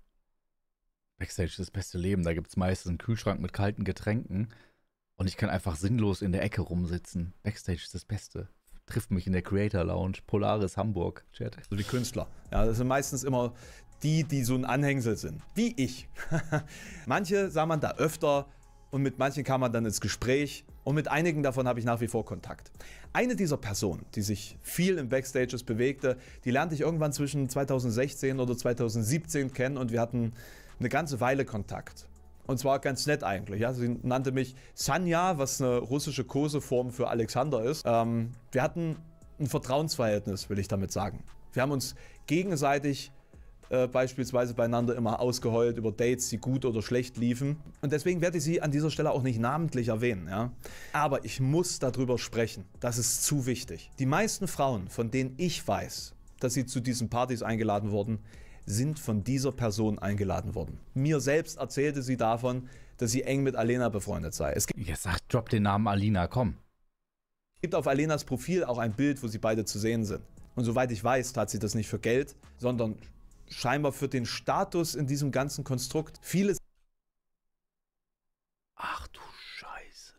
[SPEAKER 1] Backstage ist das beste Leben. Da gibt es meistens einen Kühlschrank mit kalten Getränken und ich kann einfach sinnlos in der Ecke rumsitzen. Backstage ist das Beste. Trifft mich in der Creator Lounge, Polaris Hamburg, Chat. So die Künstler. Ja, das sind meistens immer
[SPEAKER 2] die, die so ein Anhängsel sind. Wie ich. Manche sah man da öfter und mit manchen kam man dann ins Gespräch und mit einigen davon habe ich nach wie vor Kontakt. Eine dieser Personen, die sich viel im Backstages bewegte, die lernte ich irgendwann zwischen 2016 oder 2017 kennen und wir hatten eine ganze Weile Kontakt. Und zwar ganz nett eigentlich. Ja? Sie nannte mich Sanja, was eine russische Koseform für Alexander ist. Ähm, wir hatten ein Vertrauensverhältnis, will ich damit sagen. Wir haben uns gegenseitig äh, beispielsweise beieinander immer ausgeheult über Dates, die gut oder schlecht liefen. Und deswegen werde ich sie an dieser Stelle auch nicht namentlich erwähnen. Ja? Aber ich muss darüber sprechen. Das ist zu wichtig. Die meisten Frauen, von denen ich weiß, dass sie zu diesen Partys eingeladen wurden, sind von dieser Person eingeladen worden. Mir selbst erzählte sie davon, dass sie eng mit Alena befreundet sei. Es gibt Jetzt sag, drop den Namen Alina, komm. Es gibt auf Alenas Profil auch ein Bild, wo sie beide zu sehen sind. Und soweit ich weiß, tat sie das nicht für Geld, sondern scheinbar für den Status in diesem ganzen Konstrukt. Vieles
[SPEAKER 1] Ach du Scheiße.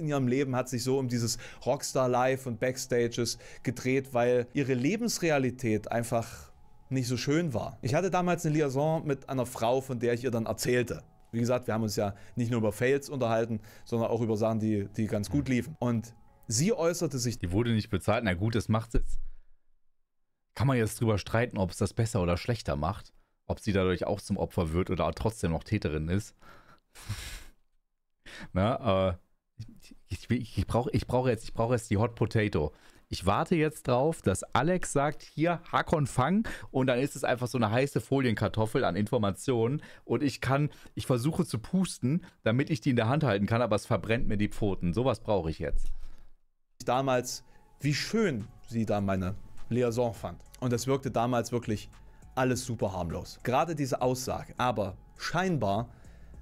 [SPEAKER 2] In ihrem Leben hat sich so um dieses Rockstar Live und Backstages gedreht, weil ihre Lebensrealität einfach nicht so schön war. Ich hatte damals eine Liaison mit einer Frau, von der ich ihr dann erzählte. Wie gesagt, wir haben uns ja
[SPEAKER 1] nicht nur über Fails unterhalten, sondern auch über Sachen, die, die ganz gut liefen. Und sie äußerte sich. Die wurde nicht bezahlt. Na gut, das macht es. Kann man jetzt drüber streiten, ob es das besser oder schlechter macht. Ob sie dadurch auch zum Opfer wird oder trotzdem noch Täterin ist. Na, äh, ich, ich, ich brauche ich brauch jetzt, brauch jetzt die Hot Potato. Ich warte jetzt drauf, dass Alex sagt, hier, Hakon Fang. Und dann ist es einfach so eine heiße Folienkartoffel an Informationen. Und ich kann, ich versuche zu pusten, damit ich die in der Hand halten kann, aber es verbrennt mir die Pfoten. Sowas brauche ich jetzt. Damals, wie schön sie da meine Liaison fand. Und das wirkte damals wirklich
[SPEAKER 2] alles super harmlos. Gerade diese Aussage. Aber scheinbar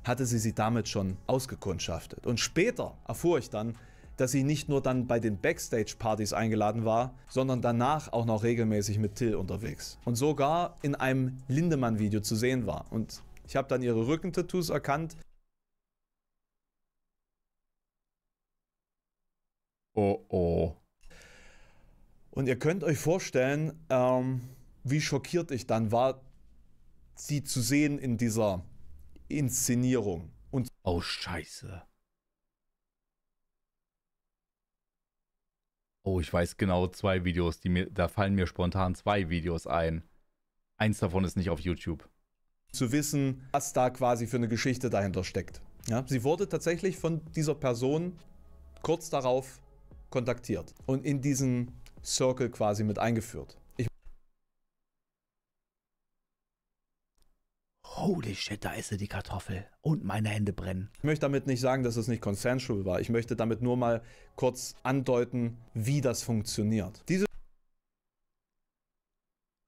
[SPEAKER 2] hatte sie sie damit schon ausgekundschaftet. Und später erfuhr ich dann, dass sie nicht nur dann bei den Backstage-Partys eingeladen war, sondern danach auch noch regelmäßig mit Till unterwegs. Und sogar in einem Lindemann-Video zu sehen war. Und ich habe dann ihre Rückentattoos erkannt.
[SPEAKER 1] Oh oh.
[SPEAKER 2] Und ihr könnt euch vorstellen, ähm, wie schockiert ich dann war, sie zu sehen in dieser Inszenierung. Und
[SPEAKER 1] oh Scheiße. Oh, ich weiß genau zwei Videos, die mir, da fallen mir spontan zwei Videos ein. Eins davon ist nicht auf YouTube.
[SPEAKER 2] Zu wissen, was da quasi für eine Geschichte dahinter steckt. Ja, sie wurde tatsächlich von dieser Person kurz darauf kontaktiert und in diesen Circle quasi mit eingeführt.
[SPEAKER 1] holy shit, da esse die Kartoffel und meine Hände
[SPEAKER 2] brennen. Ich möchte damit nicht sagen, dass es nicht consensual war. Ich möchte damit nur mal kurz andeuten, wie das funktioniert. Diese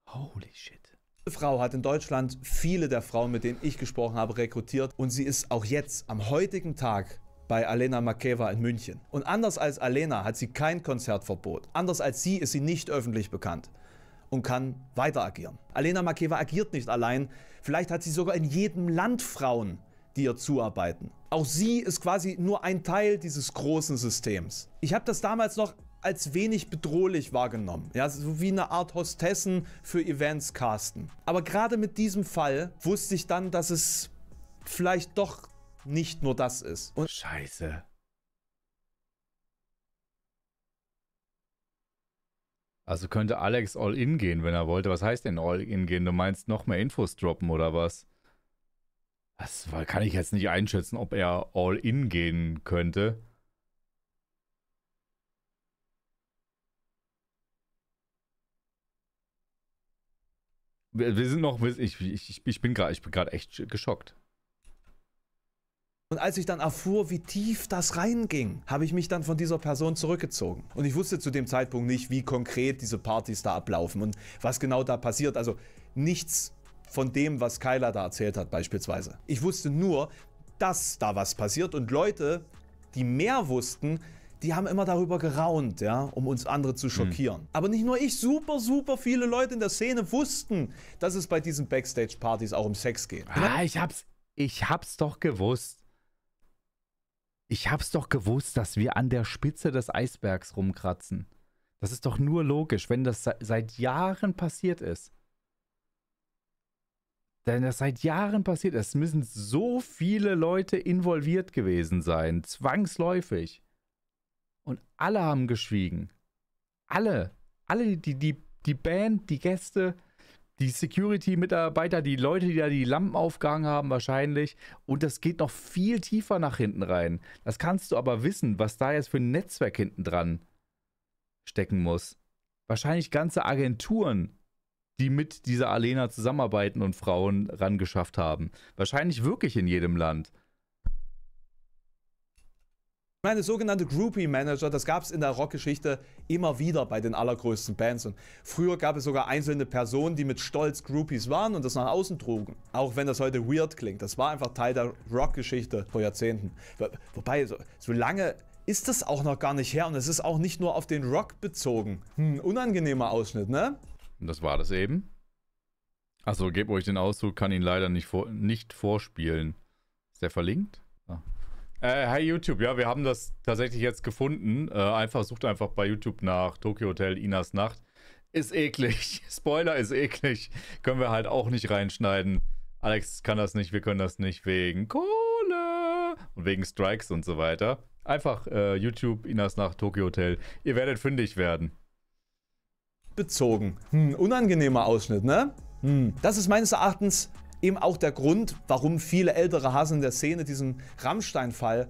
[SPEAKER 2] holy shit. Diese Frau hat in Deutschland viele der Frauen, mit denen ich gesprochen habe, rekrutiert und sie ist auch jetzt am heutigen Tag bei Alena Makeva in München. Und anders als Alena hat sie kein Konzertverbot. Anders als sie ist sie nicht öffentlich bekannt und kann weiter agieren. Alena Makeva agiert nicht allein, vielleicht hat sie sogar in jedem Land Frauen, die ihr zuarbeiten. Auch sie ist quasi nur ein Teil dieses großen Systems. Ich habe das damals noch als wenig bedrohlich wahrgenommen. Ja, so wie eine Art Hostessen für Events casten. Aber gerade mit diesem Fall wusste ich dann, dass es vielleicht doch nicht nur das ist. Und Scheiße.
[SPEAKER 1] Also könnte Alex all in gehen, wenn er wollte. Was heißt denn all in gehen? Du meinst noch mehr Infos droppen oder was? Das kann ich jetzt nicht einschätzen, ob er all in gehen könnte. Wir, sind noch, ich, ich, ich bin gerade echt geschockt.
[SPEAKER 2] Und als ich dann erfuhr, wie tief das reinging, habe ich mich dann von dieser Person zurückgezogen. Und ich wusste zu dem Zeitpunkt nicht, wie konkret diese Partys da ablaufen und was genau da passiert. Also nichts von dem, was Kyla da erzählt hat beispielsweise. Ich wusste nur, dass da was passiert und Leute, die mehr wussten, die haben immer darüber geraunt, ja, um uns andere zu hm. schockieren. Mhm. Aber nicht nur ich, super, super viele Leute in der Szene wussten, dass es bei diesen Backstage-Partys auch um Sex geht. Ah,
[SPEAKER 1] ich hab's, ich hab's doch gewusst. Ich hab's doch gewusst, dass wir an der Spitze des Eisbergs rumkratzen. Das ist doch nur logisch, wenn das seit Jahren passiert ist. Denn das seit Jahren passiert ist. müssen so viele Leute involviert gewesen sein. Zwangsläufig. Und alle haben geschwiegen. Alle. Alle, die, die, die Band, die Gäste, die Security-Mitarbeiter, die Leute, die da die Lampen aufgehangen haben, wahrscheinlich. Und das geht noch viel tiefer nach hinten rein. Das kannst du aber wissen, was da jetzt für ein Netzwerk hinten dran stecken muss. Wahrscheinlich ganze Agenturen, die mit dieser Alena zusammenarbeiten und Frauen rangeschafft haben. Wahrscheinlich wirklich in jedem Land meine, sogenannte Groupie Manager, das gab es in der Rockgeschichte
[SPEAKER 2] immer wieder bei den allergrößten Bands. Und früher gab es sogar einzelne Personen, die mit Stolz Groupies waren und das nach außen trugen. Auch wenn das heute weird klingt, das war einfach Teil der Rockgeschichte vor Jahrzehnten. Wobei, so, so lange ist das auch noch gar nicht her und es ist auch nicht nur auf den
[SPEAKER 1] Rock bezogen. Hm, unangenehmer Ausschnitt, ne? Das war das eben. Achso, gebt euch den Auszug, kann ihn leider nicht, vor nicht vorspielen. Ist der verlinkt? Äh, hi YouTube, ja, wir haben das tatsächlich jetzt gefunden. Äh, einfach sucht einfach bei YouTube nach Tokyo Hotel Inas Nacht. Ist eklig. Spoiler ist eklig. Können wir halt auch nicht reinschneiden. Alex kann das nicht, wir können das nicht wegen Kohle und wegen Strikes und so weiter. Einfach äh, YouTube Inas Nacht Tokyo Hotel. Ihr werdet fündig werden. Bezogen. Hm, unangenehmer Ausschnitt, ne? Hm.
[SPEAKER 2] Das ist meines Erachtens eben auch der Grund, warum viele ältere Hasen in der Szene diesen Rammstein-Fall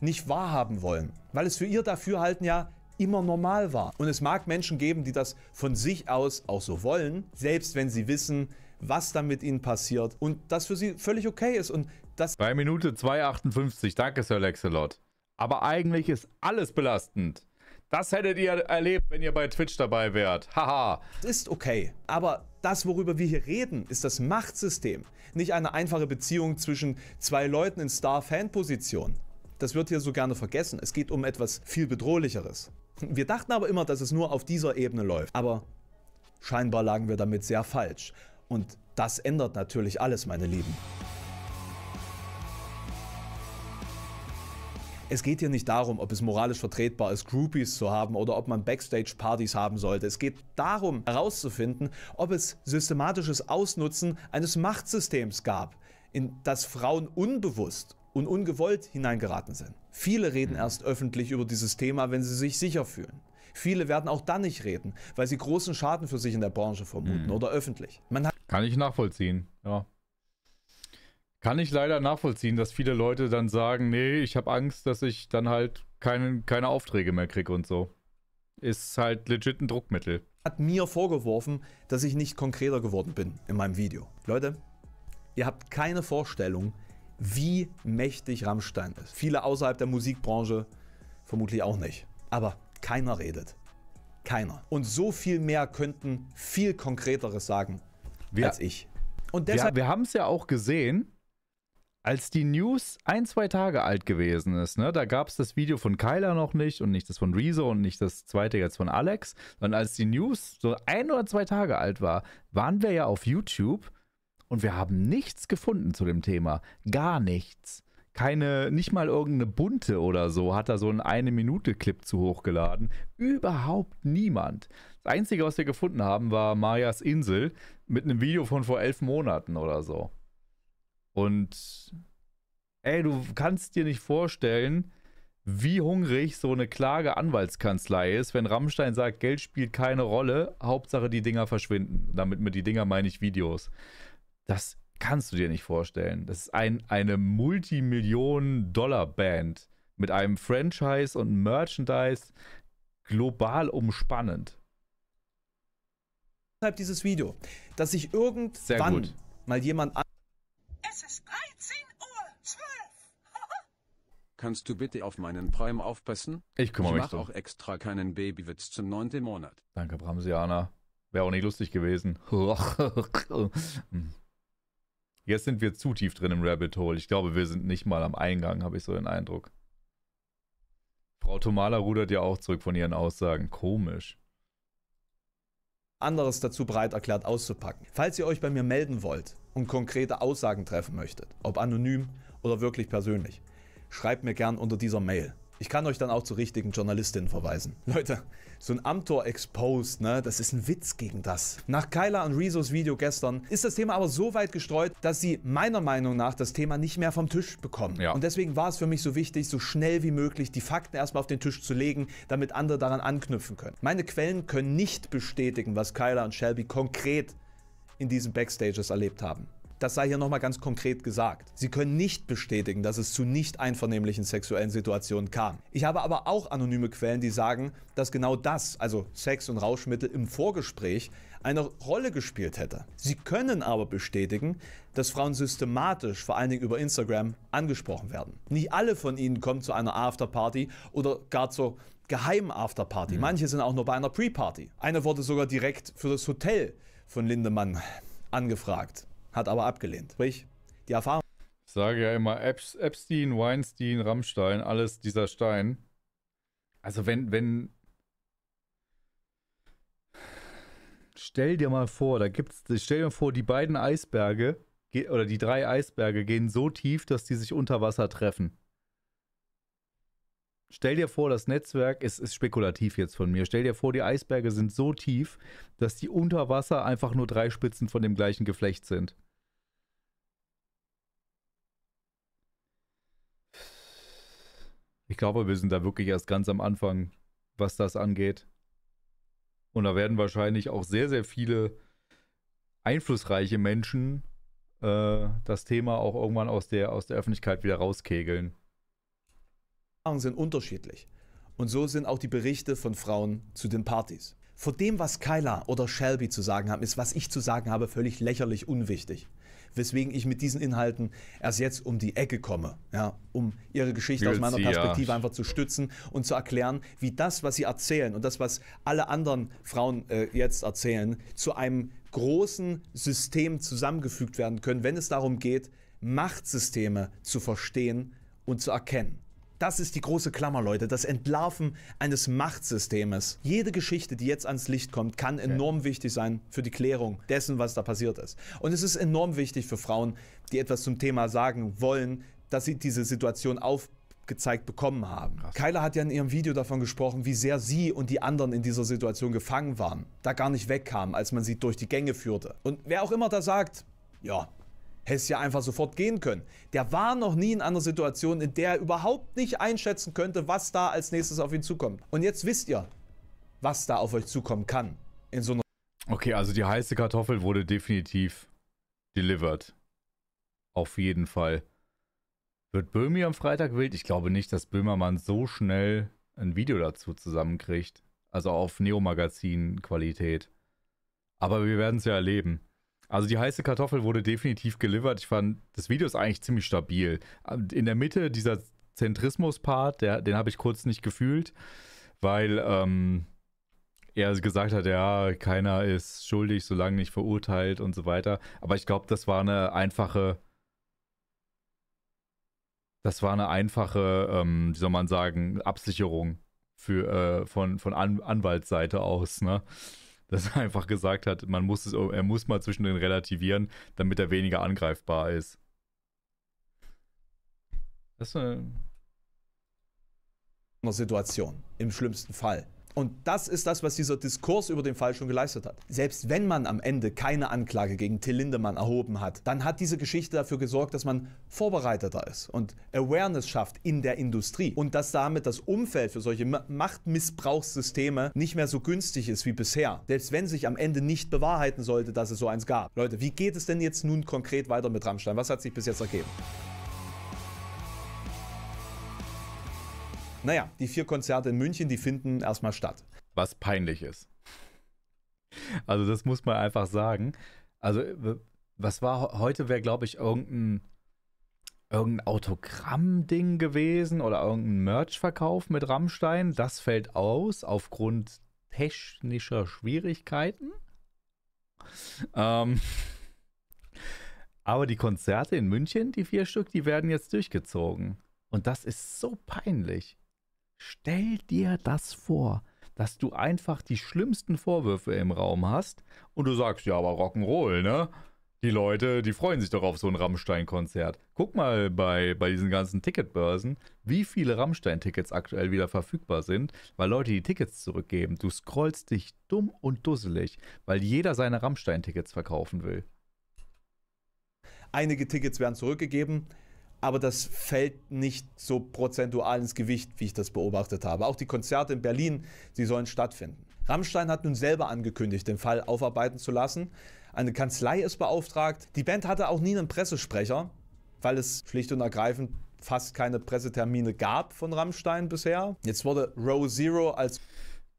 [SPEAKER 2] nicht wahrhaben wollen. Weil es für ihr Dafürhalten ja immer normal war. Und es mag Menschen geben, die das von sich aus auch so wollen, selbst wenn sie wissen,
[SPEAKER 1] was da mit ihnen passiert und das für sie völlig okay ist. Und das 3 Minute 2,58, danke Sir Lexelot. Aber eigentlich ist alles belastend. Das hättet ihr erlebt, wenn ihr bei Twitch dabei wärt. Haha. ist okay, aber das, worüber wir hier reden,
[SPEAKER 2] ist das Machtsystem. Nicht eine einfache Beziehung zwischen zwei Leuten in Star-Fan-Position. Das wird hier so gerne vergessen. Es geht um etwas viel bedrohlicheres. Wir dachten aber immer, dass es nur auf dieser Ebene läuft. Aber scheinbar lagen wir damit sehr falsch. Und das ändert natürlich alles, meine Lieben. Es geht hier nicht darum, ob es moralisch vertretbar ist, Groupies zu haben oder ob man Backstage-Partys haben sollte. Es geht darum, herauszufinden, ob es systematisches Ausnutzen eines Machtsystems gab, in das Frauen unbewusst und ungewollt hineingeraten sind. Viele reden hm. erst öffentlich über dieses Thema, wenn sie sich sicher fühlen. Viele werden auch dann nicht reden, weil sie großen Schaden für sich in der Branche vermuten mhm. oder öffentlich.
[SPEAKER 1] Kann ich nachvollziehen, ja kann ich leider nachvollziehen, dass viele Leute dann sagen, nee, ich habe Angst, dass ich dann halt keinen, keine Aufträge mehr kriege und so. Ist halt legit ein Druckmittel.
[SPEAKER 2] Hat mir vorgeworfen, dass ich nicht konkreter geworden bin in meinem Video. Leute, ihr habt keine Vorstellung, wie mächtig Rammstein ist. Viele außerhalb der Musikbranche vermutlich auch nicht. Aber keiner redet. Keiner. Und so viel mehr könnten viel Konkreteres sagen wir, als ich. Und deshalb,
[SPEAKER 1] wir, wir haben es ja auch gesehen, als die News ein, zwei Tage alt gewesen ist, ne, da gab es das Video von Kyler noch nicht und nicht das von Rezo und nicht das zweite jetzt von Alex. Und als die News so ein oder zwei Tage alt war, waren wir ja auf YouTube und wir haben nichts gefunden zu dem Thema. Gar nichts. Keine, nicht mal irgendeine bunte oder so hat da so einen Eine-Minute-Clip zu hochgeladen. Überhaupt niemand. Das Einzige, was wir gefunden haben, war Marias Insel mit einem Video von vor elf Monaten oder so. Und ey, du kannst dir nicht vorstellen, wie hungrig so eine Klage Anwaltskanzlei ist, wenn Rammstein sagt, Geld spielt keine Rolle, Hauptsache die Dinger verschwinden. Damit mit die Dinger meine ich Videos. Das kannst du dir nicht vorstellen. Das ist ein, eine Multimillionen-Dollar-Band mit einem Franchise und Merchandise global umspannend. Deshalb dieses Video, dass sich irgendwann
[SPEAKER 2] mal jemand Kannst du bitte auf meinen Prime aufpassen? Ich kümmere ich mich drum. Ich mache auch extra keinen Babywitz zum neunten Monat.
[SPEAKER 1] Danke, Bramsianer. Wäre auch nicht lustig gewesen. Jetzt sind wir zu tief drin im Rabbit Hole. Ich glaube, wir sind nicht mal am Eingang, habe ich so den Eindruck. Frau Tomala rudert ja auch zurück von ihren Aussagen. Komisch. Anderes dazu breit erklärt auszupacken. Falls ihr euch bei mir
[SPEAKER 2] melden wollt und konkrete Aussagen treffen möchtet, ob anonym oder wirklich persönlich, schreibt mir gern unter dieser Mail. Ich kann euch dann auch zur richtigen Journalistin verweisen. Leute, so ein Amtor Exposed, ne, das ist ein Witz gegen das. Nach Kyla und Rezos Video gestern ist das Thema aber so weit gestreut, dass sie meiner Meinung nach das Thema nicht mehr vom Tisch bekommen. Ja. Und deswegen war es für mich so wichtig, so schnell wie möglich die Fakten erstmal auf den Tisch zu legen, damit andere daran anknüpfen können. Meine Quellen können nicht bestätigen, was Kyla und Shelby konkret in diesen Backstages erlebt haben. Das sei hier nochmal ganz konkret gesagt. Sie können nicht bestätigen, dass es zu nicht einvernehmlichen sexuellen Situationen kam. Ich habe aber auch anonyme Quellen, die sagen, dass genau das, also Sex und Rauschmittel im Vorgespräch, eine Rolle gespielt hätte. Sie können aber bestätigen, dass Frauen systematisch, vor allen Dingen über Instagram, angesprochen werden. Nicht alle von ihnen kommen zu einer Afterparty oder gar zur geheimen Afterparty. Mhm. Manche sind auch nur bei einer Pre-Party. Eine wurde sogar direkt für das Hotel von Lindemann angefragt
[SPEAKER 1] hat aber abgelehnt. Sprich, die Erfahrung. Ich sage ja immer Epstein, Weinstein, Rammstein, alles dieser Stein. Also wenn, wenn. Stell dir mal vor, da gibt's. Stell dir mal vor, die beiden Eisberge oder die drei Eisberge gehen so tief, dass die sich unter Wasser treffen stell dir vor, das Netzwerk ist, ist spekulativ jetzt von mir. Stell dir vor, die Eisberge sind so tief, dass die unter Wasser einfach nur drei Spitzen von dem gleichen Geflecht sind. Ich glaube, wir sind da wirklich erst ganz am Anfang, was das angeht. Und da werden wahrscheinlich auch sehr, sehr viele einflussreiche Menschen äh, das Thema auch irgendwann aus der, aus der Öffentlichkeit wieder rauskegeln. Erfahrungen sind unterschiedlich. Und so sind auch die Berichte von Frauen zu
[SPEAKER 2] den Partys. Vor dem, was Kyla oder Shelby zu sagen haben, ist, was ich zu sagen habe, völlig lächerlich unwichtig. Weswegen ich mit diesen Inhalten erst jetzt um die Ecke komme, ja, um ihre Geschichte Will aus meiner sie, Perspektive ja. einfach zu stützen und zu erklären, wie das, was sie erzählen und das, was alle anderen Frauen äh, jetzt erzählen, zu einem großen System zusammengefügt werden können, wenn es darum geht, Machtsysteme zu verstehen und zu erkennen. Das ist die große Klammer, Leute, das Entlarven eines Machtsystems. Jede Geschichte, die jetzt ans Licht kommt, kann enorm wichtig sein für die Klärung dessen, was da passiert ist. Und es ist enorm wichtig für Frauen, die etwas zum Thema sagen wollen, dass sie diese Situation auf gezeigt bekommen haben. Krass. Kyla hat ja in ihrem Video davon gesprochen, wie sehr sie und die anderen in dieser Situation gefangen waren, da gar nicht wegkamen, als man sie durch die Gänge führte. Und wer auch immer da sagt, ja, hätte es ja einfach sofort gehen können. Der war noch nie in einer Situation, in der er überhaupt nicht einschätzen könnte, was da als nächstes auf ihn zukommt. Und jetzt wisst ihr, was da auf euch zukommen kann.
[SPEAKER 1] In so einer. Okay, also die heiße Kartoffel wurde definitiv delivered. Auf jeden Fall. Wird Böhmi am Freitag wild? Ich glaube nicht, dass Böhmermann so schnell ein Video dazu zusammenkriegt. Also auf Neo-Magazin-Qualität. Aber wir werden es ja erleben. Also die heiße Kartoffel wurde definitiv gelivert. Ich fand, das Video ist eigentlich ziemlich stabil. In der Mitte dieser Zentrismus-Part, den habe ich kurz nicht gefühlt, weil ähm, er gesagt hat, ja, keiner ist schuldig, solange nicht verurteilt und so weiter. Aber ich glaube, das war eine einfache, das war eine einfache, ähm, wie soll man sagen, Absicherung für, äh, von, von An Anwaltsseite aus, ne? dass er einfach gesagt hat, man muss es, er muss mal zwischen den relativieren, damit er weniger angreifbar ist. Das ist äh, eine Situation, im schlimmsten Fall. Und das ist
[SPEAKER 2] das, was dieser Diskurs über den Fall schon geleistet hat. Selbst wenn man am Ende keine Anklage gegen Till Lindemann erhoben hat, dann hat diese Geschichte dafür gesorgt, dass man vorbereiteter ist und Awareness schafft in der Industrie und dass damit das Umfeld für solche Machtmissbrauchssysteme nicht mehr so günstig ist wie bisher. Selbst wenn sich am Ende nicht bewahrheiten sollte, dass es so eins gab. Leute, wie geht es denn jetzt nun konkret weiter mit Rammstein? Was hat sich bis jetzt ergeben?
[SPEAKER 1] Naja, die vier Konzerte in München, die finden erstmal statt. Was peinlich ist. Also das muss man einfach sagen. Also was war heute wäre glaube ich irgendein irgendein Autogramm-Ding gewesen oder irgendein Merch-Verkauf mit Rammstein. Das fällt aus aufgrund technischer Schwierigkeiten. Ähm, aber die Konzerte in München, die vier Stück, die werden jetzt durchgezogen. Und das ist so peinlich. Stell dir das vor, dass du einfach die schlimmsten Vorwürfe im Raum hast und du sagst, ja, aber Rock'n'Roll, ne? Die Leute, die freuen sich doch auf so ein Rammstein-Konzert. Guck mal bei, bei diesen ganzen Ticketbörsen, wie viele Rammstein-Tickets aktuell wieder verfügbar sind, weil Leute die Tickets zurückgeben. Du scrollst dich dumm und dusselig, weil jeder seine Rammstein-Tickets verkaufen will.
[SPEAKER 2] Einige Tickets werden zurückgegeben aber das fällt nicht so prozentual ins Gewicht, wie ich das beobachtet habe. Auch die Konzerte in Berlin, sie sollen stattfinden. Rammstein hat nun selber angekündigt, den Fall aufarbeiten zu lassen. Eine Kanzlei ist beauftragt. Die Band hatte auch nie einen Pressesprecher, weil es schlicht und ergreifend fast keine Pressetermine
[SPEAKER 1] gab von Rammstein bisher. Jetzt wurde Row Zero als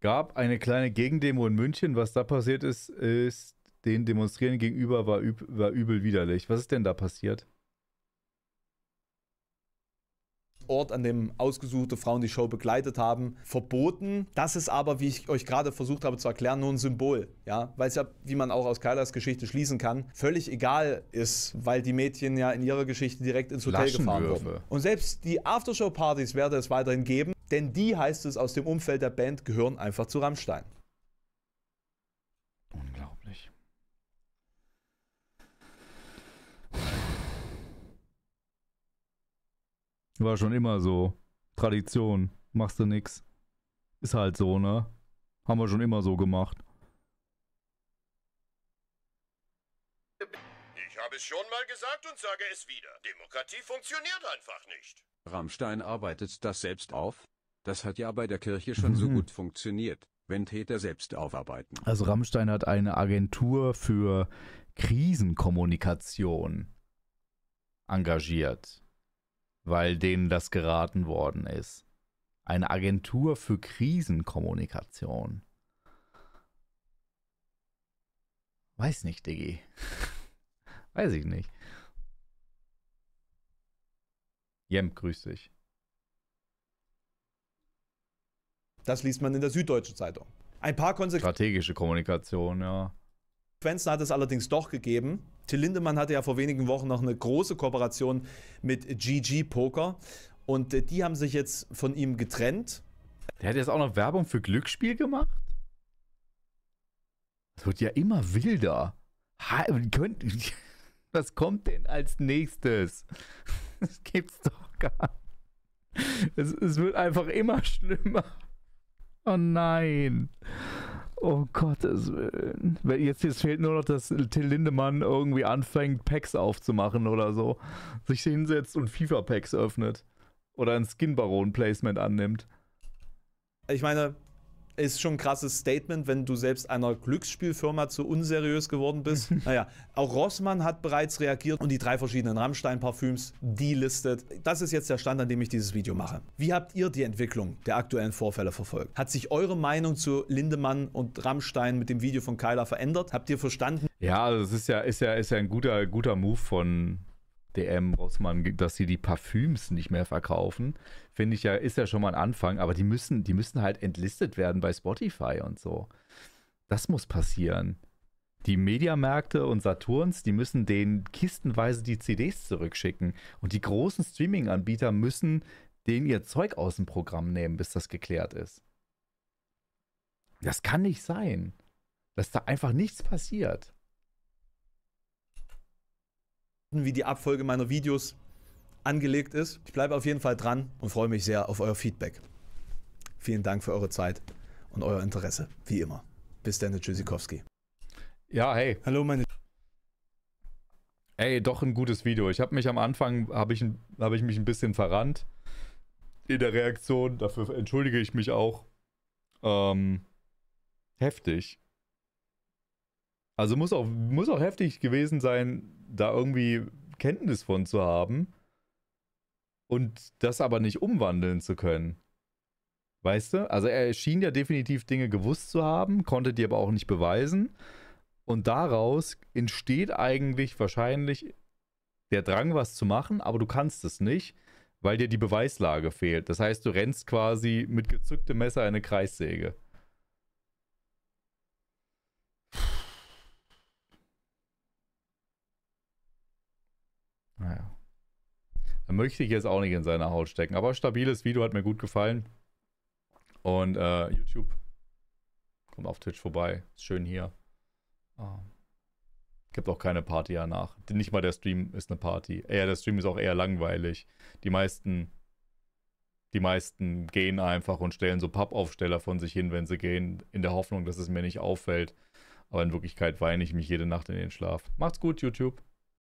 [SPEAKER 1] gab eine kleine Gegendemo in München. Was da passiert ist, ist den Demonstrieren gegenüber war, üb war übel widerlich. Was ist denn da passiert?
[SPEAKER 2] Ort, an dem ausgesuchte Frauen die Show begleitet haben, verboten. Das ist aber, wie ich euch gerade versucht habe zu erklären, nur ein Symbol. Ja? Weil es ja, wie man auch aus Kailas Geschichte schließen kann, völlig egal ist, weil die Mädchen ja in ihrer Geschichte direkt ins Hotel gefahren wurden. Und selbst die Aftershow-Partys werde es weiterhin geben, denn die, heißt es aus dem Umfeld der Band, gehören einfach zu Rammstein.
[SPEAKER 1] War schon immer so. Tradition. Machst du nix. Ist halt so, ne? Haben wir schon immer so gemacht. Ich habe es schon mal gesagt und sage es wieder. Demokratie funktioniert einfach nicht. Rammstein arbeitet das selbst auf. Das hat ja bei der Kirche schon so gut funktioniert, wenn Täter selbst aufarbeiten. Also Rammstein hat eine Agentur für Krisenkommunikation engagiert weil denen das geraten worden ist. Eine Agentur für Krisenkommunikation. Weiß nicht, Diggi. Weiß ich nicht. Jem, grüß dich. Das liest man in der Süddeutschen Zeitung. Ein paar Konsequenzen. Strategische Kommunikation, ja.
[SPEAKER 2] Konsequenzen hat es allerdings doch gegeben. Till Lindemann hatte ja vor wenigen Wochen noch eine große Kooperation mit GG Poker und äh,
[SPEAKER 1] die haben sich jetzt von ihm getrennt. Der hat jetzt auch noch Werbung für Glücksspiel gemacht? Das wird ja immer wilder. was kommt denn als nächstes? Das gibt's doch gar nicht. es, es wird einfach immer schlimmer. Oh nein. Oh Gottes Willen. Jetzt, jetzt fehlt nur noch, dass Till Lindemann irgendwie anfängt, Packs aufzumachen oder so. Sich hinsetzt und FIFA-Packs öffnet. Oder ein Skin-Baron-Placement annimmt. Ich meine, ist schon ein krasses
[SPEAKER 2] Statement, wenn du selbst einer Glücksspielfirma zu unseriös geworden bist. naja, auch Rossmann hat bereits reagiert und die drei verschiedenen Rammstein-Parfüms delistet. Das ist jetzt der Stand, an dem ich dieses Video mache. Wie habt ihr die Entwicklung der aktuellen Vorfälle verfolgt? Hat sich eure Meinung zu Lindemann und Rammstein mit dem Video von Kyler verändert? Habt ihr verstanden?
[SPEAKER 1] Ja, das also ist ja, ist ja, ist ja ein guter, guter Move von, DM, Rossmann, dass sie die Parfüms nicht mehr verkaufen, finde ich ja, ist ja schon mal ein Anfang, aber die müssen, die müssen halt entlistet werden bei Spotify und so. Das muss passieren. Die Mediamärkte und Saturns, die müssen denen kistenweise die CDs zurückschicken. Und die großen Streaming-Anbieter müssen denen ihr Zeug aus dem Programm nehmen, bis das geklärt ist. Das kann nicht sein, dass da einfach nichts passiert
[SPEAKER 2] wie die Abfolge meiner Videos angelegt ist. Ich bleibe auf jeden Fall dran und freue mich sehr auf euer Feedback. Vielen Dank für eure Zeit und euer Interesse, wie immer. Bis dann, Tschüssikowski.
[SPEAKER 1] Ja, hey. Hallo, meine. Ey, doch ein gutes Video. Ich habe mich am Anfang, habe ich, hab ich mich ein bisschen verrannt in der Reaktion. Dafür entschuldige ich mich auch. Ähm, heftig. Also muss auch, muss auch heftig gewesen sein, da irgendwie Kenntnis von zu haben und das aber nicht umwandeln zu können. Weißt du? Also er schien ja definitiv Dinge gewusst zu haben, konnte die aber auch nicht beweisen. Und daraus entsteht eigentlich wahrscheinlich der Drang, was zu machen, aber du kannst es nicht, weil dir die Beweislage fehlt. Das heißt, du rennst quasi mit gezücktem Messer eine Kreissäge. Naja. Da möchte ich jetzt auch nicht in seiner Haut stecken. Aber stabiles Video hat mir gut gefallen. Und äh, YouTube kommt auf Twitch vorbei. Ist schön hier. Oh. Gibt auch keine Party danach. Nicht mal der Stream ist eine Party. Eher der Stream ist auch eher langweilig. Die meisten, die meisten gehen einfach und stellen so Pappaufsteller von sich hin, wenn sie gehen, in der Hoffnung, dass es mir nicht auffällt. Aber in Wirklichkeit weine ich mich jede Nacht in den Schlaf. Macht's gut, YouTube.